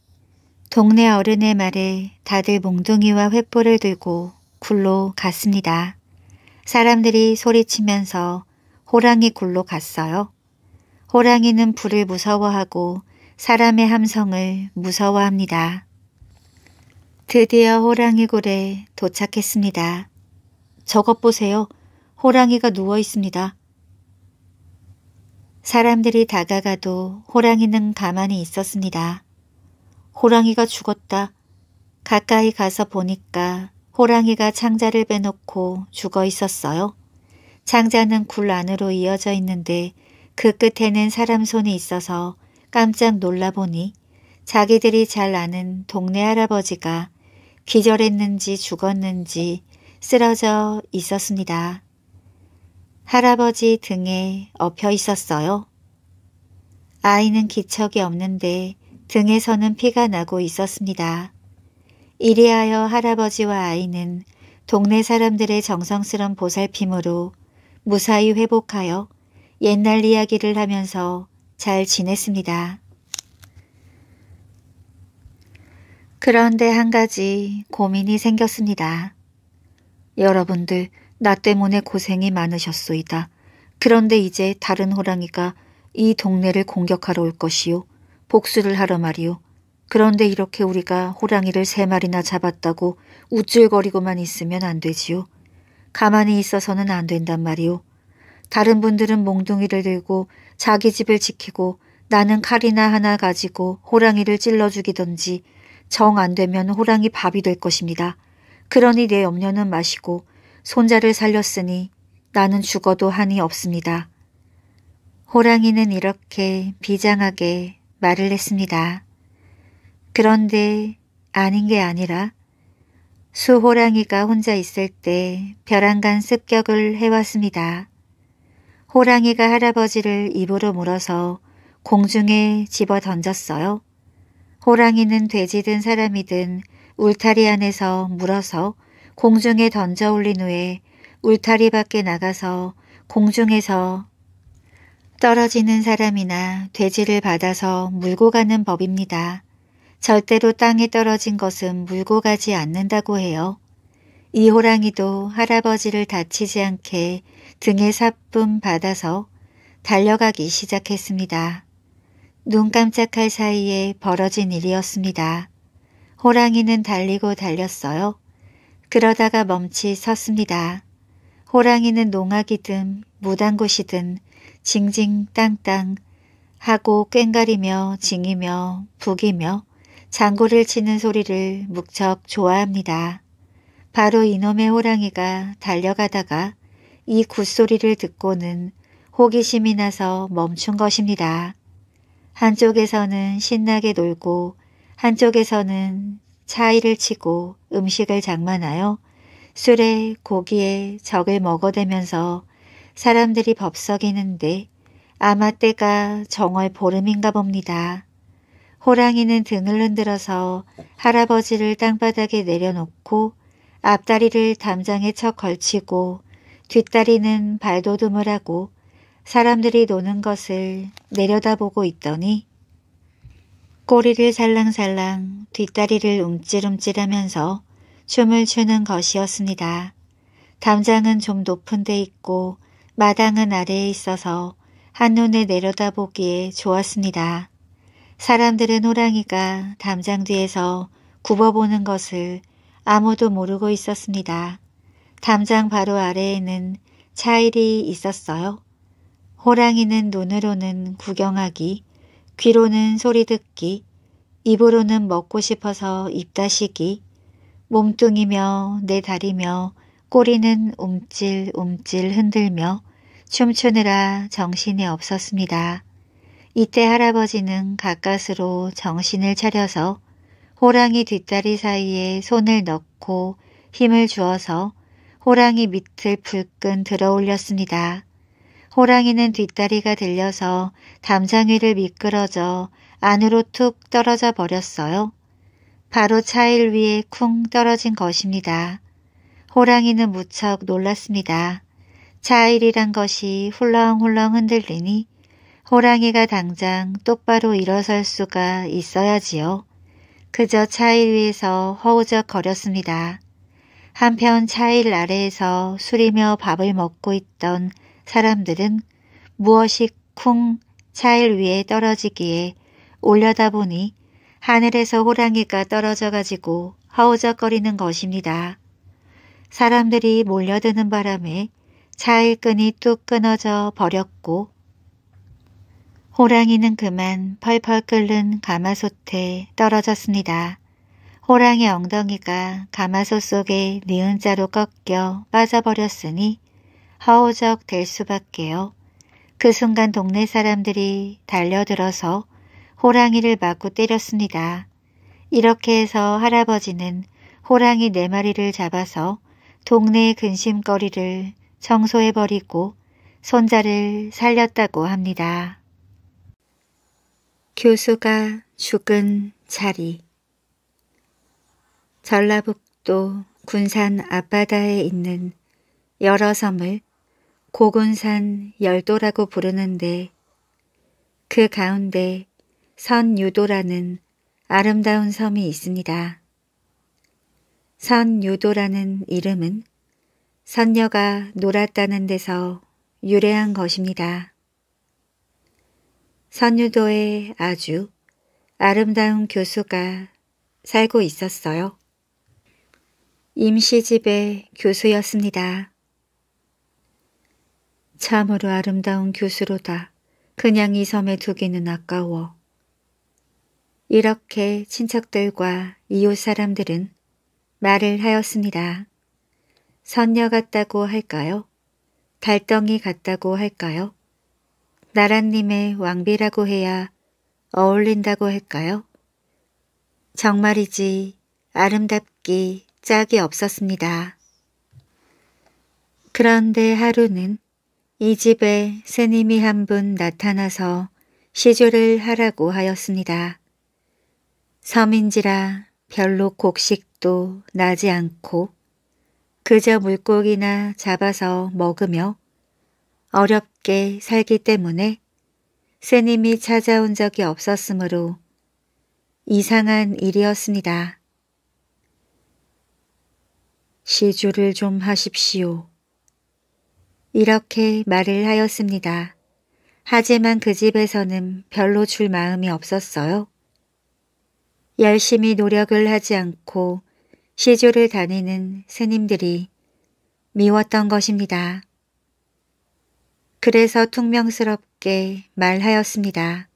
S1: 동네 어른의 말에 다들 몽둥이와 횃불을 들고 굴로 갔습니다. 사람들이 소리치면서 호랑이 굴로 갔어요. 호랑이는 불을 무서워하고 사람의 함성을 무서워합니다. 드디어 호랑이 굴에 도착했습니다. 저것 보세요. 호랑이가 누워 있습니다. 사람들이 다가가도 호랑이는 가만히 있었습니다. 호랑이가 죽었다. 가까이 가서 보니까 호랑이가 장자를 빼놓고 죽어 있었어요. 장자는 굴 안으로 이어져 있는데 그 끝에는 사람 손이 있어서 깜짝 놀라보니 자기들이 잘 아는 동네 할아버지가 기절했는지 죽었는지 쓰러져 있었습니다. 할아버지 등에 엎혀 있었어요. 아이는 기척이 없는데 등에서는 피가 나고 있었습니다. 이리하여 할아버지와 아이는 동네 사람들의 정성스런 보살핌으로 무사히 회복하여 옛날 이야기를 하면서 잘 지냈습니다. 그런데 한 가지 고민이 생겼습니다. 여러분들 나 때문에 고생이 많으셨소이다. 그런데 이제 다른 호랑이가 이 동네를 공격하러 올 것이요. 복수를 하러 말이요. 그런데 이렇게 우리가 호랑이를 세 마리나 잡았다고 우쭐거리고만 있으면 안 되지요. 가만히 있어서는 안 된단 말이오. 다른 분들은 몽둥이를 들고 자기 집을 지키고 나는 칼이나 하나 가지고 호랑이를 찔러 죽이던지 정 안 되면 호랑이 밥이 될 것입니다. 그러니 내 염려는 마시고 손자를 살렸으니 나는 죽어도 한이 없습니다. 호랑이는 이렇게 비장하게 말을 했습니다. 그런데 아닌 게 아니라 수호랑이가 혼자 있을 때 벼랑간 습격을 해왔습니다. 호랑이가 할아버지를 입으로 물어서 공중에 집어 던졌어요. 호랑이는 돼지든 사람이든 울타리 안에서 물어서 공중에 던져 올린 후에 울타리 밖에 나가서 공중에서 떨어지는 사람이나 돼지를 받아서 물고 가는 법입니다. 절대로 땅에 떨어진 것은 물고 가지 않는다고 해요. 이 호랑이도 할아버지를 다치지 않게 등에 사쁨 받아서 달려가기 시작했습니다. 눈 깜짝할 사이에 벌어진 일이었습니다. 호랑이는 달리고 달렸어요. 그러다가 멈칫 섰습니다. 호랑이는 농악이든 무당구시든 징징땅땅 하고 꽹가리며 징이며 북이며 장구를 치는 소리를 무척 좋아합니다. 바로 이놈의 호랑이가 달려가다가 이 굿소리를 듣고는 호기심이 나서 멈춘 것입니다. 한쪽에서는 신나게 놀고 한쪽에서는 차이를 치고 음식을 장만하여 술에 고기에 적을 먹어대면서 사람들이 법석이는데 아마 때가 정월 보름인가 봅니다. 호랑이는 등을 흔들어서 할아버지를 땅바닥에 내려놓고 앞다리를 담장에 척 걸치고 뒷다리는 발도듬을 하고 사람들이 노는 것을 내려다보고 있더니 꼬리를 살랑살랑 뒷다리를 움찔움찔하면서 춤을 추는 것이었습니다. 담장은 좀 높은 데 있고 마당은 아래에 있어서 한눈에 내려다보기에 좋았습니다. 사람들은 호랑이가 담장 뒤에서 굽어보는 것을 아무도 모르고 있었습니다. 담장 바로 아래에는 차일이 있었어요. 호랑이는 눈으로는 구경하기, 귀로는 소리 듣기, 입으로는 먹고 싶어서 입다시기, 몸뚱이며 내 다리며 꼬리는 움찔움찔 흔들며 춤추느라 정신이 없었습니다. 이때 할아버지는 가까스로 정신을 차려서 호랑이 뒷다리 사이에 손을 넣고 힘을 주어서 호랑이 밑을 불끈 들어 올렸습니다. 호랑이는 뒷다리가 들려서 담장 위를 미끄러져 안으로 툭 떨어져 버렸어요. 바로 차일 위에 쿵 떨어진 것입니다. 호랑이는 무척 놀랐습니다. 차일이란 것이 훌렁훌렁 흔들리니 호랑이가 당장 똑바로 일어설 수가 있어야지요. 그저 차일 위에서 허우적 거렸습니다. 한편 차일 아래에서 술이며 밥을 먹고 있던 사람들은 무엇이 쿵 차일 위에 떨어지기에 올려다보니 하늘에서 호랑이가 떨어져 가지고 허우적거리는 것입니다. 사람들이 몰려드는 바람에 차일끈이 뚝 끊어져 버렸고 호랑이는 그만 펄펄 끓는 가마솥에 떨어졌습니다. 호랑이 엉덩이가 가마솥 속에 니은자로 꺾여 빠져버렸으니 허우적 될 수밖에요. 그 순간 동네 사람들이 달려들어서 호랑이를 맞고 때렸습니다. 이렇게 해서 할아버지는 호랑이 네 마리를 잡아서 동네의 근심거리를 청소해버리고 손자를 살렸다고 합니다. 교수가 죽은 자리 전라북도 군산 앞바다에 있는 여러 섬을 고군산 열도라고 부르는데 그 가운데 선유도라는 아름다운 섬이 있습니다. 선유도라는 이름은 선녀가 놀았다는 데서 유래한 것입니다. 선유도에 아주 아름다운 교수가 살고 있었어요. 임시집의 교수였습니다. 참으로 아름다운 교수로다. 그냥 이 섬에 두기는 아까워. 이렇게 친척들과 이웃 사람들은 말을 하였습니다. 선녀 같다고 할까요? 달덩이 같다고 할까요? 나라님의 왕비라고 해야 어울린다고 할까요? 정말이지 아름답기 짝이 없었습니다. 그런데 하루는 이 집에 스님이 한 분 나타나서 시조를 하라고 하였습니다. 섬인지라 별로 곡식도 나지 않고 그저 물고기나 잡아서 먹으며 어렵게 살기 때문에 스님이 찾아온 적이 없었으므로 이상한 일이었습니다. 시주를 좀 하십시오. 이렇게 말을 하였습니다. 하지만 그 집에서는 별로 줄 마음이 없었어요. 열심히 노력을 하지 않고 시주를 다니는 스님들이 미웠던 것입니다. 그래서 퉁명스럽게 말하였습니다.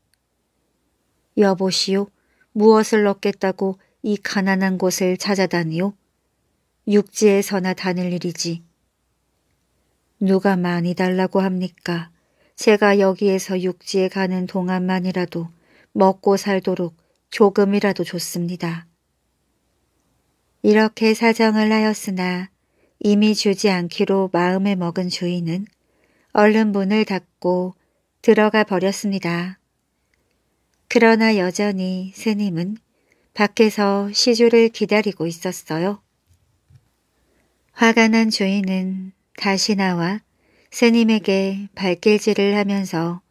S1: 여보시오, 무엇을 얻겠다고 이 가난한 곳을 찾아다니오? 육지에서나 다닐 일이지. 누가 많이 달라고 합니까? 제가 여기에서 육지에 가는 동안만이라도 먹고 살도록 조금이라도 좋습니다. 이렇게 사정을 하였으나 이미 주지 않기로 마음에 먹은 주인은 얼른 문을 닫고 들어가 버렸습니다. 그러나 여전히 스님은 밖에서 시주를 기다리고 있었어요. 화가 난 주인은 다시 나와 스님에게 발길질을 하면서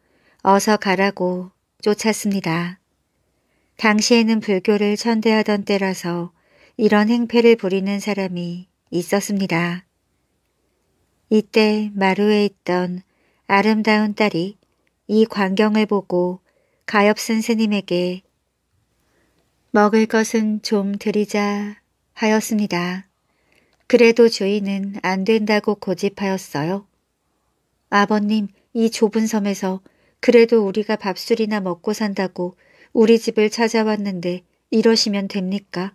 S1: 어서 가라고 쫓았습니다. 당시에는 불교를 천대하던 때라서 이런 행패를 부리는 사람이 있었습니다. 이때 마루에 있던 아름다운 딸이 이 광경을 보고 가엾은 스님에게 먹을 것은 좀 드리자 하였습니다. 그래도 주인은 안 된다고 고집하였어요. 아버님, 이 좁은 섬에서 그래도 우리가 밥술이나 먹고 산다고 우리 집을 찾아왔는데 이러시면 됩니까?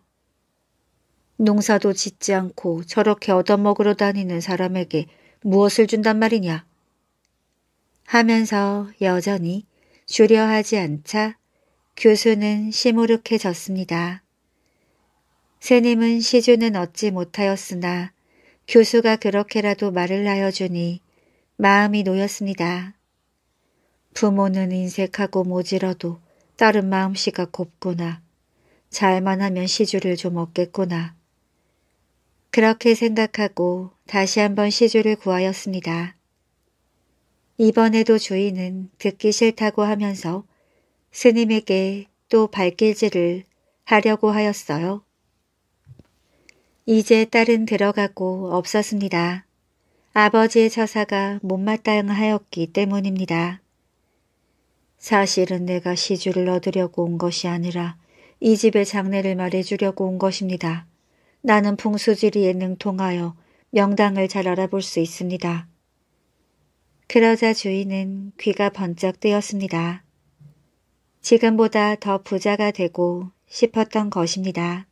S1: 농사도 짓지 않고 저렇게 얻어먹으러 다니는 사람에게 무엇을 준단 말이냐? 하면서 여전히 주려하지 않자 교수는 시무룩해졌습니다. 스님은 시주는 얻지 못하였으나 교수가 그렇게라도 말을 하여 주니 마음이 놓였습니다. 부모는 인색하고 모질어도 딸은 마음씨가 곱구나. 잘만 하면 시주를 좀 얻겠구나. 그렇게 생각하고 다시 한번 시주를 구하였습니다. 이번에도 주인은 듣기 싫다고 하면서 스님에게 또 발길질을 하려고 하였어요. 이제 딸은 들어가고 없었습니다. 아버지의 처사가 못마땅하였기 때문입니다. 사실은 내가 시주를 얻으려고 온 것이 아니라 이 집의 장례를 말해주려고 온 것입니다. 나는 풍수지리에 능통하여 명당을 잘 알아볼 수 있습니다. 그러자 주인은 귀가 번쩍 뜨였습니다. 지금보다 더 부자가 되고 싶었던 것입니다.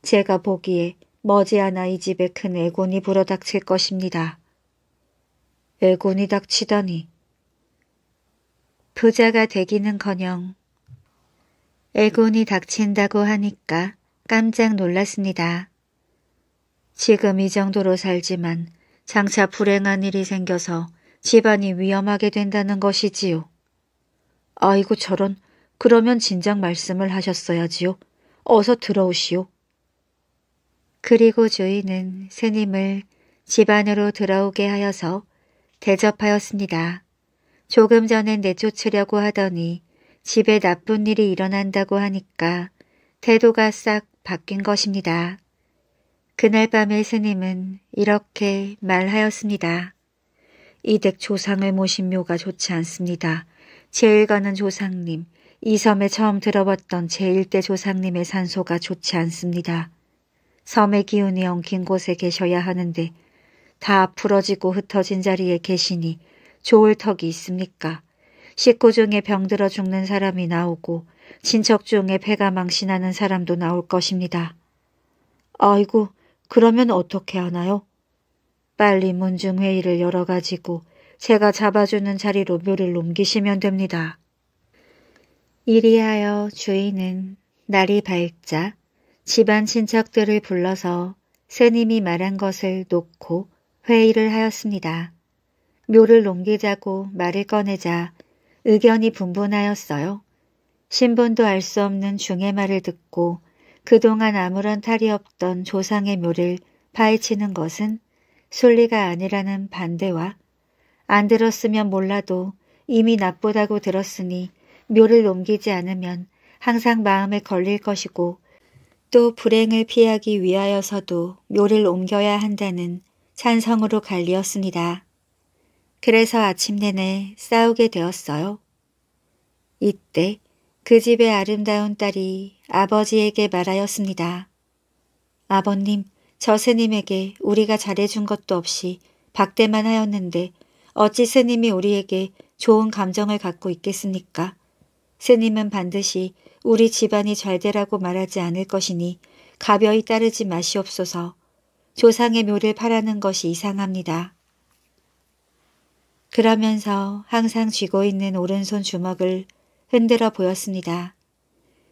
S1: 제가 보기에 머지않아 이 집에 큰 애곤이 불어닥칠 것입니다. 애곤이 닥치다니. 부자가 되기는커녕 애곤이 닥친다고 하니까 깜짝 놀랐습니다. 지금 이 정도로 살지만 장차 불행한 일이 생겨서 집안이 위험하게 된다는 것이지요. 아이고 저런 그러면 진작 말씀을 하셨어야지요. 어서 들어오시오. 그리고 주인은 스님을 집 안으로 들어오게 하여서 대접하였습니다. 조금 전에 내쫓으려고 하더니 집에 나쁜 일이 일어난다고 하니까 태도가 싹 바뀐 것입니다. 그날 밤에 스님은 이렇게 말하였습니다. 이댁 조상을 모신 묘가 좋지 않습니다. 제일가는 조상님, 이 섬에 처음 들어봤던 제일대 조상님의 산소가 좋지 않습니다. 섬의 기운이 엉킨 곳에 계셔야 하는데 다부러지고 흩어진 자리에 계시니 좋을 턱이 있습니까? 식구 중에 병들어 죽는 사람이 나오고 친척 중에 배가 망신하는 사람도 나올 것입니다. 아이고, 그러면 어떻게 하나요? 빨리 문중회의를 열어가지고 제가 잡아주는 자리로 묘를 옮기시면 됩니다. 이리하여 주인은 날이 밝자 집안 친척들을 불러서 스님이 말한 것을 놓고 회의를 하였습니다. 묘를 옮기자고 말을 꺼내자 의견이 분분하였어요. 신분도 알 수 없는 중의 말을 듣고 그동안 아무런 탈이 없던 조상의 묘를 파헤치는 것은 순리가 아니라는 반대와 안 들었으면 몰라도 이미 나쁘다고 들었으니 묘를 옮기지 않으면 항상 마음에 걸릴 것이고 또 불행을 피하기 위하여서도 묘를 옮겨야 한다는 찬성으로 갈리었습니다. 그래서 아침 내내 싸우게 되었어요. 이때 그 집의 아름다운 딸이 아버지에게 말하였습니다. 아버님, 저 스님에게 우리가 잘해준 것도 없이 박대만 하였는데 어찌 스님이 우리에게 좋은 감정을 갖고 있겠습니까? 스님은 반드시 우리 집안이 잘 되라고 말하지 않을 것이니 가벼이 따르지 마시옵소서 조상의 묘를 파라는 것이 이상합니다. 그러면서 항상 쥐고 있는 오른손 주먹을 흔들어 보였습니다.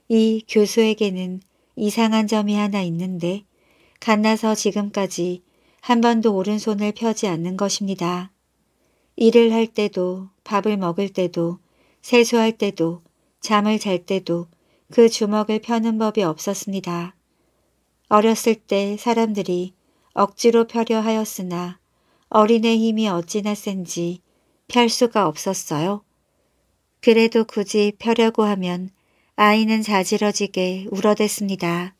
S1: 이 교수에게는 이상한 점이 하나 있는데 갓나서 지금까지 한 번도 오른손을 펴지 않는 것입니다. 일을 할 때도 밥을 먹을 때도 세수할 때도 잠을 잘 때도 그 주먹을 펴는 법이 없었습니다. 어렸을 때 사람들이 억지로 펴려 하였으나 어린애 힘이 어찌나 센지 펼 수가 없었어요. 그래도 굳이 펴려고 하면 아이는 자지러지게 울어댔습니다.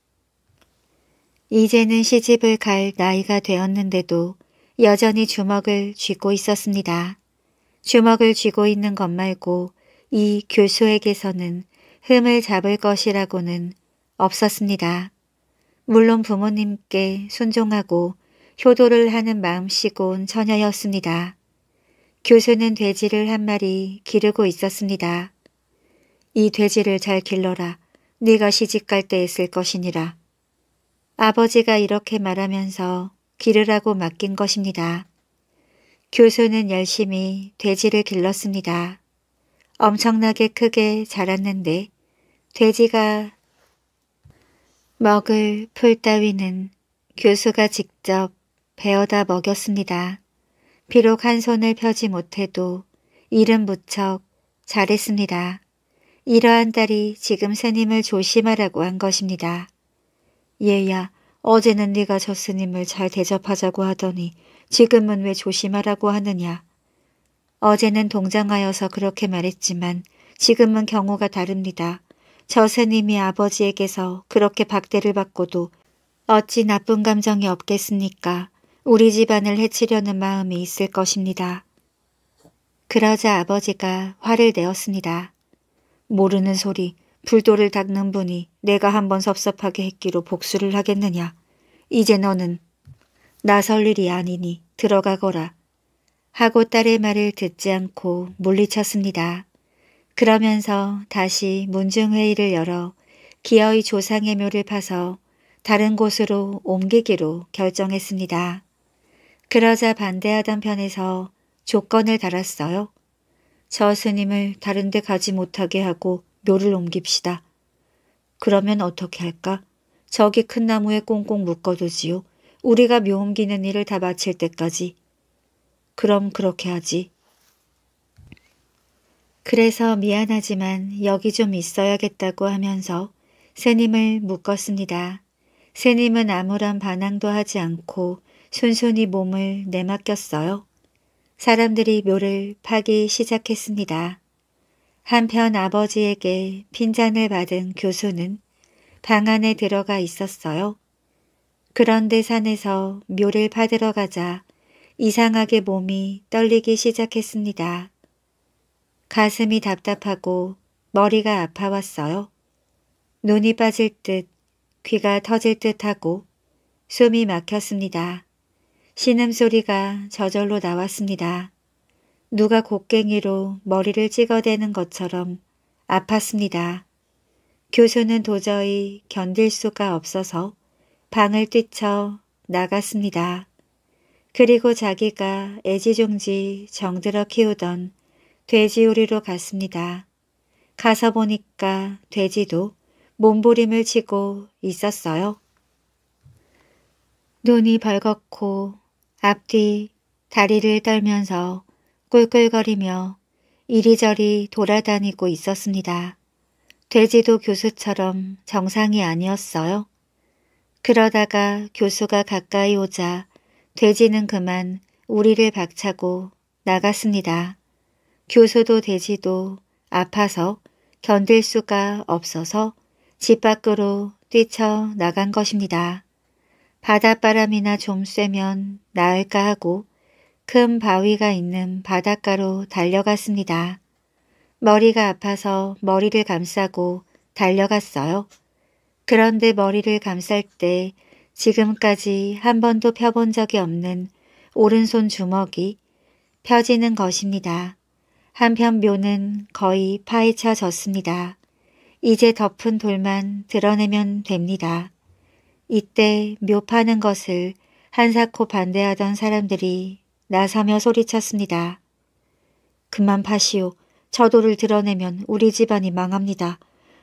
S1: 이제는 시집을 갈 나이가 되었는데도 여전히 주먹을 쥐고 있었습니다. 주먹을 쥐고 있는 것 말고 이 교수에게서는 흠을 잡을 것이라고는 없었습니다. 물론 부모님께 순종하고 효도를 하는 마음씨고온 처녀였습니다. 교수는 돼지를 한 마리 기르고 있었습니다. 이 돼지를 잘 길러라. 네가 시집갈 때에 쓸 것이니라. 아버지가 이렇게 말하면서 기르라고 맡긴 것입니다. 교수는 열심히 돼지를 길렀습니다. 엄청나게 크게 자랐는데 돼지가 먹을 풀 따위는 교수가 직접 베어다 먹였습니다. 비록 한 손을 펴지 못해도 일은 무척 잘했습니다. 이러한 딸이 지금 스님을 조심하라고 한 것입니다. 얘야, 어제는 네가 저 스님을 잘 대접하자고 하더니 지금은 왜 조심하라고 하느냐. 어제는 동정하여서 그렇게 말했지만 지금은 경우가 다릅니다. 저 스님이 아버지에게서 그렇게 박대를 받고도 어찌 나쁜 감정이 없겠습니까? 우리 집안을 해치려는 마음이 있을 것입니다. 그러자 아버지가 화를 내었습니다. 모르는 소리, 불도를 닦는 분이 내가 한 번 섭섭하게 했기로 복수를 하겠느냐. 이제 너는 나설 일이 아니니 들어가거라. 하고 딸의 말을 듣지 않고 물리쳤습니다. 그러면서 다시 문중회의를 열어 기어이 조상의 묘를 파서 다른 곳으로 옮기기로 결정했습니다. 그러자 반대하던 편에서 조건을 달았어요. 저 스님을 다른 데 가지 못하게 하고 묘를 옮깁시다. 그러면 어떻게 할까? 저기 큰 나무에 꽁꽁 묶어두지요. 우리가 묘 옮기는 일을 다 마칠 때까지. 그럼 그렇게 하지. 그래서 미안하지만 여기 좀 있어야겠다고 하면서 스님을 묶었습니다. 스님은 아무런 반항도 하지 않고 순순히 몸을 내맡겼어요. 사람들이 묘를 파기 시작했습니다. 한편 아버지에게 핀잔을 받은 교수는 방 안에 들어가 있었어요. 그런데 산에서 묘를 파들어 가자 이상하게 몸이 떨리기 시작했습니다. 가슴이 답답하고 머리가 아파왔어요. 눈이 빠질 듯 귀가 터질 듯하고 숨이 막혔습니다. 신음소리가 저절로 나왔습니다. 누가 곡괭이로 머리를 찍어대는 것처럼 아팠습니다. 교수는 도저히 견딜 수가 없어서 방을 뛰쳐 나갔습니다. 그리고 자기가 애지중지 정들어 키우던 돼지우리로 갔습니다. 가서 보니까 돼지도 몸부림을 치고 있었어요. 눈이 벌겋고 앞뒤 다리를 떨면서 꿀꿀거리며 이리저리 돌아다니고 있었습니다. 돼지도 교수처럼 정상이 아니었어요. 그러다가 교수가 가까이 오자 돼지는 그만 우리를 박차고 나갔습니다. 교수도 돼지도 아파서 견딜 수가 없어서 집 밖으로 뛰쳐나간 것입니다. 바닷바람이나 좀 쐬면 나을까 하고 큰 바위가 있는 바닷가로 달려갔습니다. 머리가 아파서 머리를 감싸고 달려갔어요. 그런데 머리를 감쌀 때 지금까지 한 번도 펴본 적이 없는 오른손 주먹이 펴지는 것입니다. 한편 묘는 거의 파헤쳐졌습니다. 이제 덮은 돌만 드러내면 됩니다. 이때 묘파는 것을 한사코 반대하던 사람들이 나서며 소리쳤습니다. 그만 파시오. 저 돌을 드러내면 우리 집안이 망합니다.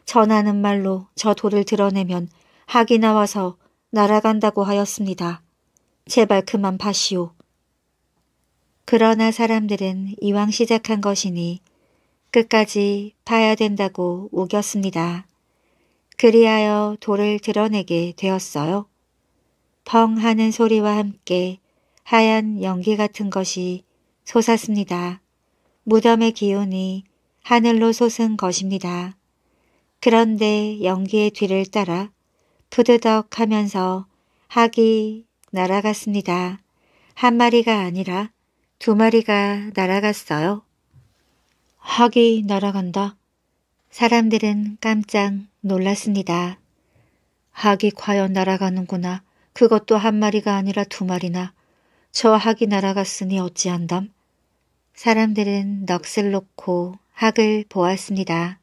S1: 전하는 말로 저 돌을 드러내면 학이 나와서 날아간다고 하였습니다. 제발 그만 파시오. 그러나 사람들은 이왕 시작한 것이니 끝까지 파야 된다고 우겼습니다. 그리하여 돌을 드러내게 되었어요. 펑 하는 소리와 함께 하얀 연기 같은 것이 솟았습니다. 무덤의 기운이 하늘로 솟은 것입니다. 그런데 연기의 뒤를 따라 푸드덕 하면서 학이 날아갔습니다. 한 마리가 아니라 두 마리가 날아갔어요. 학이 날아간다. 사람들은 깜짝 놀랐습니다. 학이 과연 날아가는구나. 그것도 한 마리가 아니라 두 마리나. 저 학이 날아갔으니 어찌한담? 사람들은 넋을 놓고 학을 보았습니다.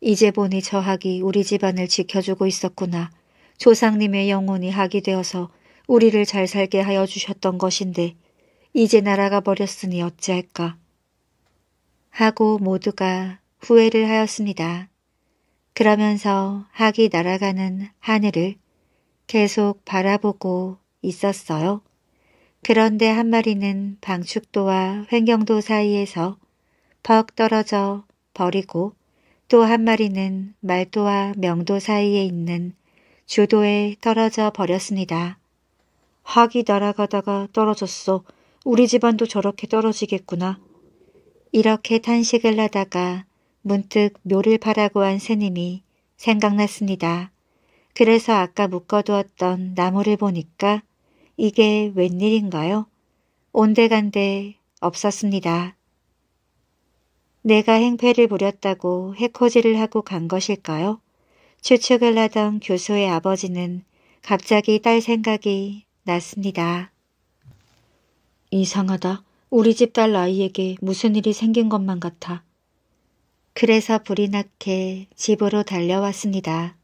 S1: 이제 보니 저 학이 우리 집안을 지켜주고 있었구나. 조상님의 영혼이 학이 되어서 우리를 잘 살게 하여 주셨던 것인데 이제 날아가 버렸으니 어찌할까. 하고 모두가 후회를 하였습니다. 그러면서 학이 날아가는 하늘을 계속 바라보고 있었어요. 그런데 한 마리는 방축도와 횡경도 사이에서 퍽 떨어져 버리고 또 한 마리는 말도와 명도 사이에 있는 주도에 떨어져 버렸습니다. 학이 날아가다가 떨어졌어. 우리 집안도 저렇게 떨어지겠구나. 이렇게 탄식을 하다가 문득 묘를 파라고 한 스님이 생각났습니다. 그래서 아까 묶어두었던 나무를 보니까 이게 웬일인가요? 온데간데 없었습니다. 내가 행패를 부렸다고 해코지를 하고 간 것일까요? 추측을 하던 교수의 아버지는 갑자기 딸 생각이 났습니다. 이상하다. 우리 집 딸 아이에게 무슨 일이 생긴 것만 같아. 그래서 불이 나게 집으로 달려왔습니다.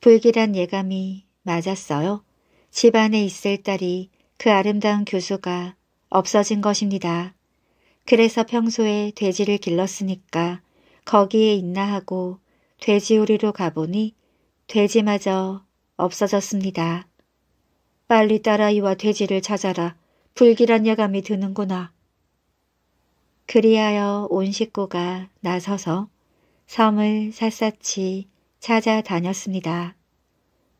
S1: 불길한 예감이 맞았어요. 집안에 있을 딸이 그 아름다운 교수가 없어진 것입니다. 그래서 평소에 돼지를 길렀으니까 거기에 있나 하고 돼지우리로 가보니 돼지마저 없어졌습니다. 빨리 딸아이와 돼지를 찾아라. 불길한 예감이 드는구나. 그리하여 온 식구가 나서서 섬을 샅샅이 찾아다녔습니다.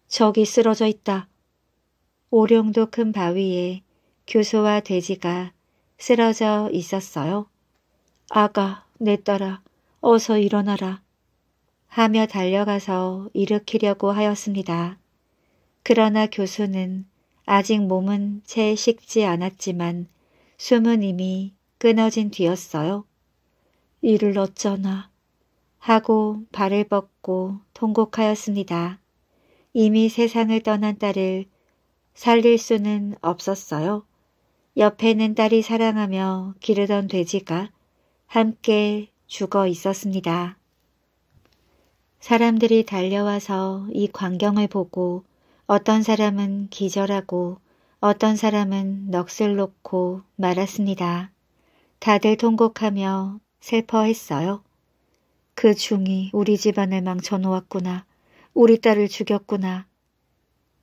S1: 저기 쓰러져 있다. 오룡도 큰 바위에 교수와 돼지가 쓰러져 있었어요. 아가, 내 딸아, 어서 일어나라. 하며 달려가서 일으키려고 하였습니다. 그러나 교수는 아직 몸은 채 식지 않았지만 숨은 이미 끊어진 뒤였어요. 이를 어쩌나 하고 발을 뻗고 통곡하였습니다. 이미 세상을 떠난 딸을 살릴 수는 없었어요. 옆에는 딸이 사랑하며 기르던 돼지가 함께 죽어 있었습니다. 사람들이 달려와서 이 광경을 보고 어떤 사람은 기절하고 어떤 사람은 넋을 놓고 말았습니다. 다들 통곡하며 슬퍼했어요. 그 중이 우리 집안을 망쳐놓았구나. 우리 딸을 죽였구나.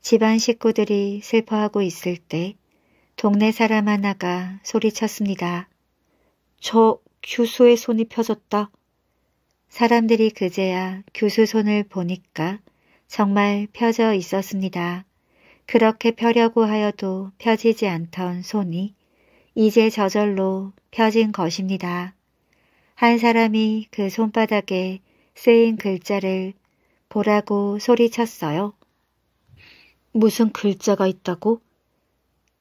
S1: 집안 식구들이 슬퍼하고 있을 때 동네 사람 하나가 소리쳤습니다. 저 규수의 손이 펴졌다. 사람들이 그제야 규수 손을 보니까 정말 펴져 있었습니다. 그렇게 펴려고 하여도 펴지지 않던 손이 이제 저절로 펴진 것입니다. 한 사람이 그 손바닥에 쓰인 글자를 보라고 소리쳤어요. 무슨 글자가 있다고?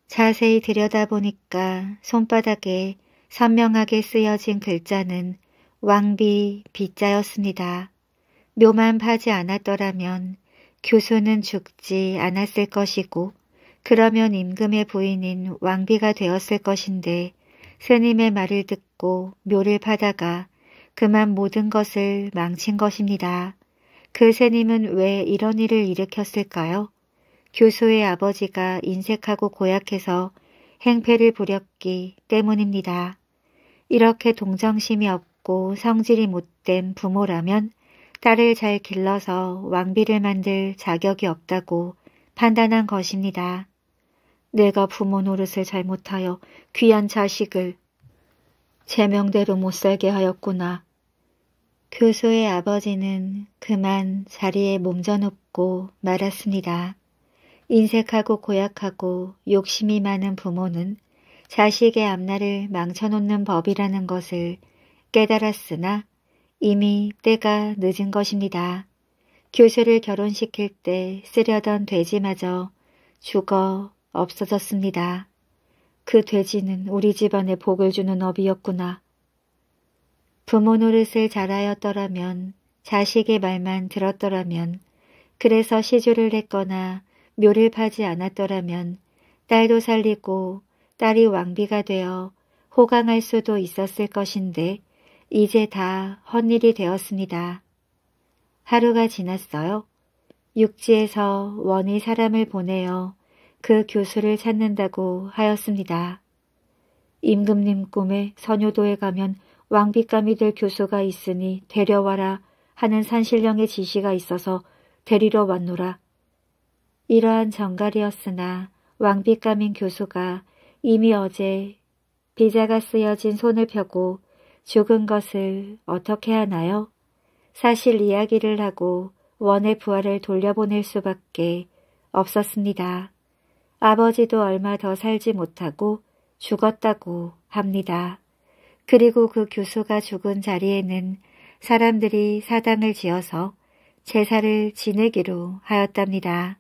S1: 자세히 들여다보니까 손바닥에 선명하게 쓰여진 글자는 왕비 빗자였습니다 묘만 파지 않았더라면 교수는 죽지 않았을 것이고 그러면 임금의 부인인 왕비가 되었을 것인데 스님의 말을 듣고 묘를 파다가 그만 모든 것을 망친 것입니다. 그 스님은 왜 이런 일을 일으켰을까요? 교수의 아버지가 인색하고 고약해서 행패를 부렸기 때문입니다. 이렇게 동정심이 없고 성질이 못된 부모라면 딸을 잘 길러서 왕비를 만들 자격이 없다고 판단한 것입니다. 내가 부모 노릇을 잘못하여 귀한 자식을 제명대로 못 살게 하였구나. 교수의 그 아버지는 그만 자리에 몸져눕고 말았습니다. 인색하고 고약하고 욕심이 많은 부모는 자식의 앞날을 망쳐놓는 법이라는 것을 깨달았으나 이미 때가 늦은 것입니다. 교수를 결혼시킬 때 쓰려던 돼지마저 죽어 없어졌습니다. 그 돼지는 우리 집안에 복을 주는 업이었구나. 부모 노릇을 잘하였더라면 자식의 말만 들었더라면 그래서 시주를 했거나 묘를 파지 않았더라면 딸도 살리고 딸이 왕비가 되어 호강할 수도 있었을 것인데 이제 다 헛일이 되었습니다. 하루가 지났어요. 육지에서 원이 사람을 보내어 그 교수를 찾는다고 하였습니다. 임금님 꿈에 선효도에 가면 왕비감이 될 교수가 있으니 데려와라 하는 산신령의 지시가 있어서 데리러 왔노라. 이러한 정갈이었으나 왕비감인 교수가 이미 어제 비자가 쓰여진 손을 펴고 죽은 것을 어떻게 하나요? 사실 이야기를 하고 원의 부활을 돌려보낼 수밖에 없었습니다. 아버지도 얼마 더 살지 못하고 죽었다고 합니다. 그리고 그 교수가 죽은 자리에는 사람들이 사당을 지어서 제사를 지내기로 하였답니다.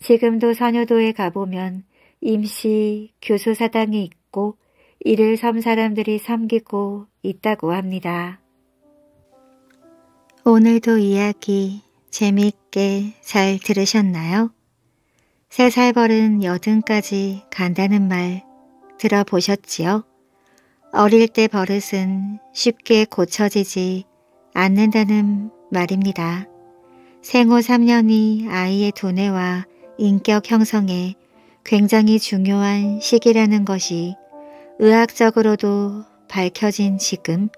S1: 지금도 선효도에 가보면 임시 교수사당이 있고 이를 섬 사람들이 섬기고 있다고 합니다. 오늘도 이야기 재미있게 잘 들으셨나요? 세살 벌은 여든까지 간다는 말 들어보셨지요? 어릴 때 버릇은 쉽게 고쳐지지 않는다는 말입니다. 생후 3년이 아이의 두뇌와 인격 형성에 굉장히 중요한 시기라는 것이 의학적으로도 밝혀진 지금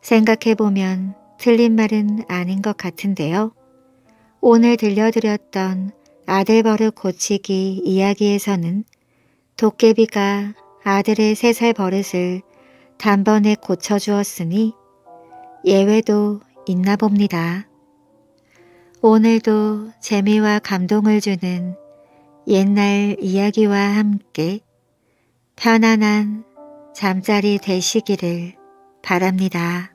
S1: 생각해보면 틀린 말은 아닌 것 같은데요. 오늘 들려드렸던 아들 버릇 고치기 이야기에서는 도깨비가 아들의 세 살 버릇을 단번에 고쳐주었으니 예외도 있나 봅니다. 오늘도 재미와 감동을 주는 옛날 이야기와 함께 편안한 잠자리 되시기를 바랍니다.